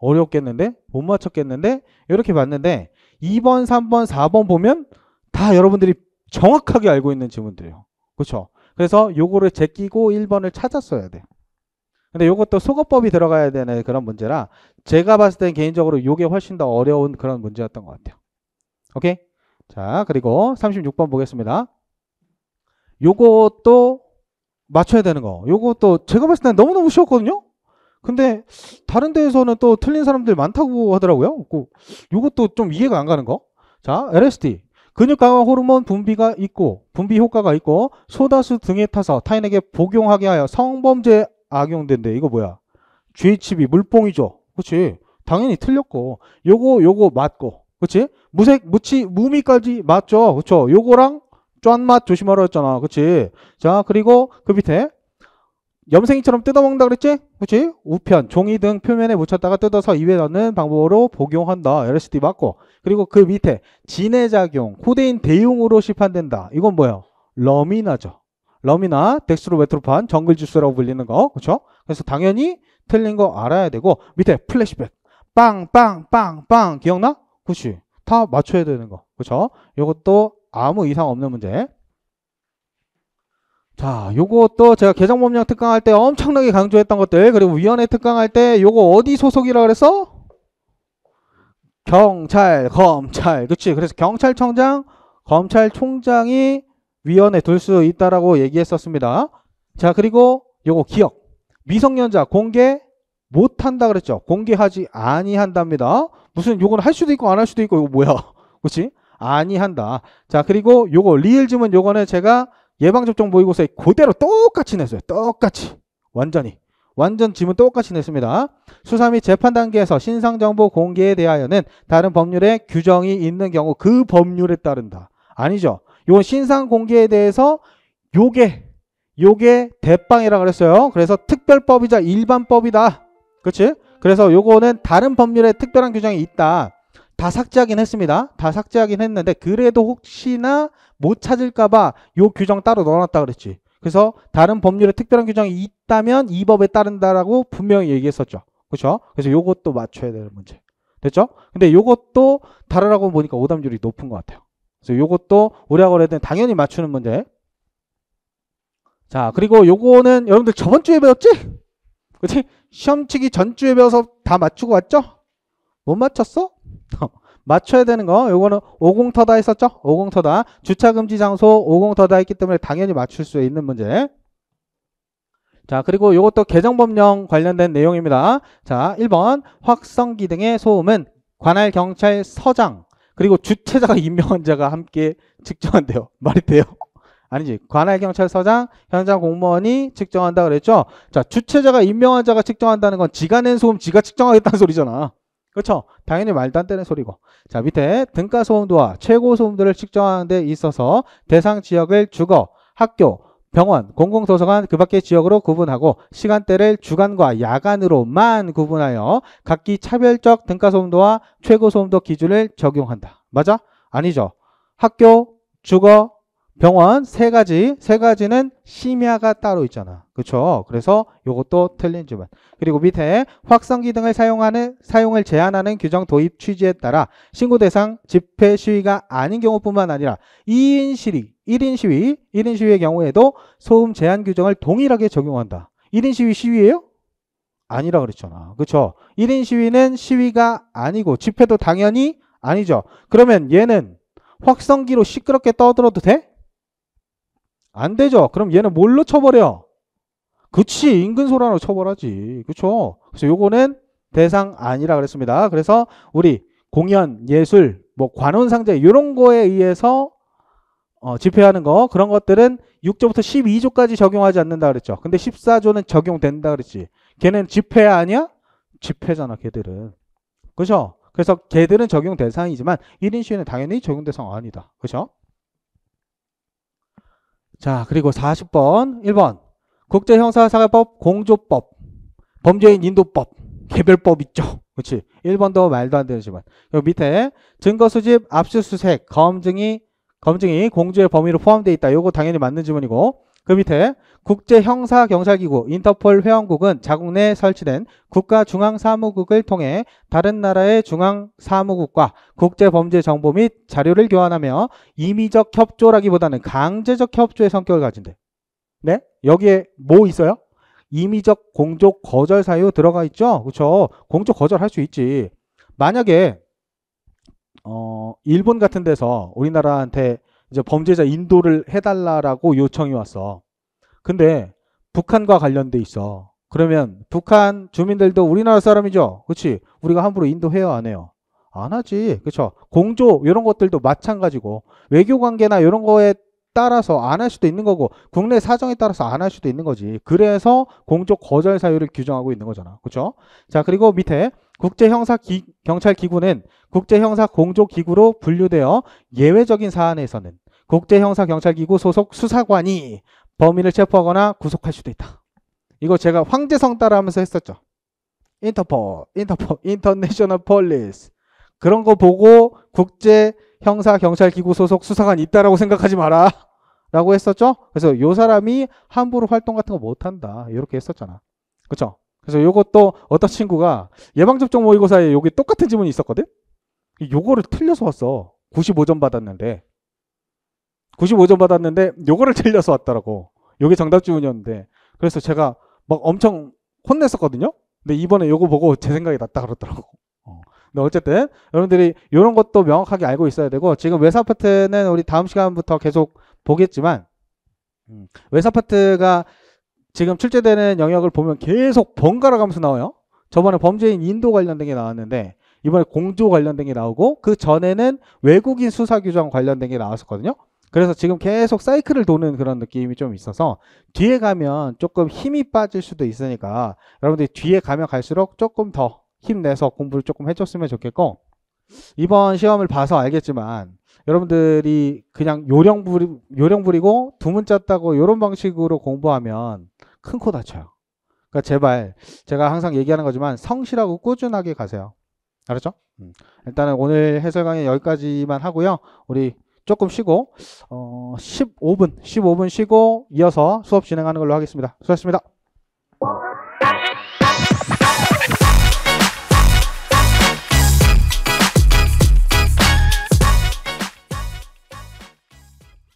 어렵겠는데? 못 맞췄겠는데? 이렇게 봤는데 2번, 3번, 4번 보면 다 여러분들이 정확하게 알고 있는 질문들이에요 그렇죠? 그래서 요거를 제끼고 1번을 찾았어야 돼. 근데 요것도 소거법이 들어가야 되는 그런 문제라 제가 봤을 땐 개인적으로 요게 훨씬 더 어려운 그런 문제였던 것 같아요. 오케이? 자, 그리고 36번 보겠습니다. 요것도 맞춰야 되는 거. 요것도 제가 봤을 땐 너무너무 쉬웠거든요? 근데 다른 데에서는 또 틀린 사람들 많다고 하더라고요. 그, 요것도좀 이해가 안 가는 거. 자, LSD. 근육 강화 호르몬 분비가 있고 분비 효과가 있고 소다수 등에 타서 타인에게 복용하게 하여 성범죄 악용된대. 이거 뭐야? g 칩이 물뽕이죠. 그렇지? 당연히 틀렸고 요거 요거 맞고. 그렇지? 무색 무치 무미까지 맞죠. 그렇죠? 요거랑 쫀맛 조심하라 했잖아. 그렇지? 자, 그리고 그 밑에 염생이처럼 뜯어먹는다 그랬지? 그렇지? 우편, 종이 등 표면에 묻혔다가 뜯어서 입에 넣는 방법으로 복용한다. LSD 맞고. 그리고 그 밑에 진해작용, 코데인 대용으로 시판된다. 이건 뭐예요? 러미나죠. 러미나, 덱스로메트로판, 정글주스라고 불리는 거. 그렇죠? 그래서 당연히 틀린 거 알아야 되고 밑에 플래시백. 빵, 빵, 빵, 빵. 기억나? 그렇지. 다 맞춰야 되는 거. 그렇죠? 이것도 아무 이상 없는 문제. 자, 요것도 제가 계정 법령 특강할 때 엄청나게 강조했던 것들, 그리고 위원회 특강할 때 요거 어디 소속이라 그래서? 경찰, 검찰, 그치. 그래서 경찰청장, 검찰총장이 위원회 둘 수 있다라고 얘기했었습니다. 자, 그리고 요거 기억. 미성년자 공개 못한다 그랬죠. 공개하지 아니한답니다. 무슨 요건 할 수도 있고 안 할 수도 있고 이거 뭐야. 그치? 아니한다. 자, 그리고 요거 리을 지문 요거는 제가 예방접종 모의고사에 그대로 똑같이 냈어요. 똑같이. 완전히. 완전 지문 똑같이 냈습니다. 수사 및 재판 단계에서 신상정보 공개에 대하여는 다른 법률의 규정이 있는 경우 그 법률에 따른다. 아니죠. 이건 신상 공개에 대해서 요게 요게 대빵이라 그랬어요. 그래서 특별법이자 일반법이다. 그치 그래서 요거는 다른 법률에 특별한 규정이 있다. 다 삭제하긴 했습니다. 다 삭제하긴 했는데 그래도 혹시나 못 찾을까봐 요 규정 따로 넣어놨다 그랬지. 그래서 다른 법률에 특별한 규정이 있다면 이 법에 따른다라고 분명히 얘기했었죠. 그렇죠? 그래서 요것도 맞춰야 되는 문제. 됐죠? 근데 요것도 다르라고 보니까 오답률이 높은 것 같아요. 그래서 요것도 우리 오락을 해도 당연히 맞추는 문제. 자, 그리고 요거는 여러분들 저번 주에 배웠지? 그렇지? 시험 치기 전주에 배워서 다 맞추고 왔죠? 못 맞췄어? 어, 맞춰야 되는 거 요거는 오공터다 했었죠? 오공터다 주차금지 장소 오공터다 했기 때문에 당연히 맞출 수 있는 문제 자 그리고 요것도 개정법령 관련된 내용입니다 자 1번 확성기 등의 소음은 관할 경찰 서장 그리고 주최자가 임명한 자가 함께 측정한대요 말이 돼요? 아니지 관할 경찰서장 현장 공무원이 측정한다 그랬죠 자 주최자가 임명한 자가 측정한다는 건 지가 낸 소음 지가 측정하겠다는 소리잖아 그렇죠? 당연히 말도 안 되는 소리고. 자, 밑에 등가 소음도와 최고 소음도를 측정하는 데 있어서 대상 지역을 주거, 학교, 병원, 공공도서관 그 밖의 지역으로 구분하고 시간대를 주간과 야간으로만 구분하여 각기 차별적 등가소음도와 최고소음도 기준을 적용한다. 맞아? 아니죠. 학교, 주거, 병원 세 가지, 세 가지는 심야가 따로 있잖아. 그렇죠? 그래서 이것도 틀린 질문. 그리고 밑에 확성기 등을 사용하는 사용을 제한하는 규정 도입 취지에 따라 신고 대상 집회 시위가 아닌 경우뿐만 아니라 2인 시위, 1인 시위, 1인 시위의 경우에도 소음 제한 규정을 동일하게 적용한다. 1인 시위 시위예요? 아니라 그랬잖아. 그렇죠? 1인 시위는 시위가 아니고 집회도 당연히 아니죠. 그러면 얘는 확성기로 시끄럽게 떠들어도 돼? 안 되죠. 그럼 얘는 뭘로 쳐버려? 그치 인근소란으로 처벌하지 그쵸 그래서 요거는 대상 아니라 그랬습니다 그래서 우리 공연 예술 뭐 관원 상제 이런 거에 의해서 어, 집회하는 거 그런 것들은 6조부터 12조까지 적용하지 않는다 그랬죠 근데 14조는 적용된다 그랬지 걔는 집회 아니야 집회잖아 걔들은 그죠 그래서 걔들은 적용 대상이지만 1인 시위는 당연히 적용 대상 아니다 그죠 자, 그리고 40번 1번 국제형사사과법 공조법 범죄인 인도법 개별법 있죠. 그렇지. 1번도 말도 안 되는 지만 여기 밑에 증거 수집, 압수수색, 검증이 검증이 공조의 범위로 포함되어 있다. 요거 당연히 맞는 질문이고 그 밑에 국제형사경찰기구 인터폴 회원국은 자국 내 설치된 국가중앙사무국을 통해 다른 나라의 중앙사무국과 국제범죄정보 및 자료를 교환하며 임의적 협조라기보다는 강제적 협조의 성격을 가진대. 네? 여기에 뭐 있어요? 임의적 공적 거절 사유 들어가 있죠? 그렇죠? 공적 거절할 수 있지. 만약에 어, 일본 같은 데서 우리나라한테 이제 범죄자 인도를 해달라라고 요청이 왔어. 근데 북한과 관련돼 있어. 그러면 북한 주민들도 우리나라 사람이죠. 그렇지? 우리가 함부로 인도해요, 안 해요? 안 하지. 그렇죠? 공조 이런 것들도 마찬가지고 외교 관계나 이런 거에 따라서 안 할 수도 있는 거고 국내 사정에 따라서 안 할 수도 있는 거지. 그래서 공조 거절 사유를 규정하고 있는 거잖아. 그렇죠? 자, 그리고 밑에 국제형사경찰기구는 국제형사공조기구로 분류되어 예외적인 사안에서는 국제 형사 경찰기구 소속 수사관이 범인을 체포하거나 구속할 수도 있다. 이거 제가 황제성 따라하면서 했었죠. 인터폴, 인터폴, 인터내셔널 폴리스 그런 거 보고 국제 형사 경찰 기구 소속 수사관 있다라고 생각하지 마라. 라고 했었죠. 그래서 요 사람이 함부로 활동 같은 거 못 한다. 이렇게 했었잖아. 그쵸 그래서 요것도 어떤 친구가 예방접종 모의고사에 여기 똑같은 지문이 있었거든. 요거를 틀려서 왔어. 95점 받았는데. 95점 받았는데 요거를 틀려서 왔더라고. 요게 정답 지문이었는데. 그래서 제가 막 엄청 혼냈었거든요. 근데 이번에 요거 보고 제 생각이 났다 그러더라고. 어. 근데 어쨌든 여러분들이 이런 것도 명확하게 알고 있어야 되고 지금 외사 파트는 우리 다음 시간부터 계속 보겠지만 음, 외사 파트가 지금 출제되는 영역을 보면 계속 번갈아 가면서 나와요. 저번에 범죄인 인도 관련된 게 나왔는데 이번에 공조 관련된 게 나오고 그 전에는 외국인 수사 규정 관련된 게 나왔었거든요. 그래서 지금 계속 사이클을 도는 그런 느낌이 좀 있어서 뒤에 가면 조금 힘이 빠질 수도 있으니까 여러분들이 뒤에 가면 갈수록 조금 더 힘내서 공부를 조금 해줬으면 좋겠고 이번 시험을 봐서 알겠지만 여러분들이 그냥 요령 부리 요령 부리고 두문 짰다고 이런 방식으로 공부하면 큰 코 다쳐요. 그러니까 제발 제가 항상 얘기하는 거지만 성실하고 꾸준하게 가세요. 알았죠? 음. 일단은 오늘 해설 강의 여기까지만 하고요. 우리 조금 쉬고 어 15분 15분 쉬고 이어서 수업 진행하는 걸로 하겠습니다. 수고하셨습니다.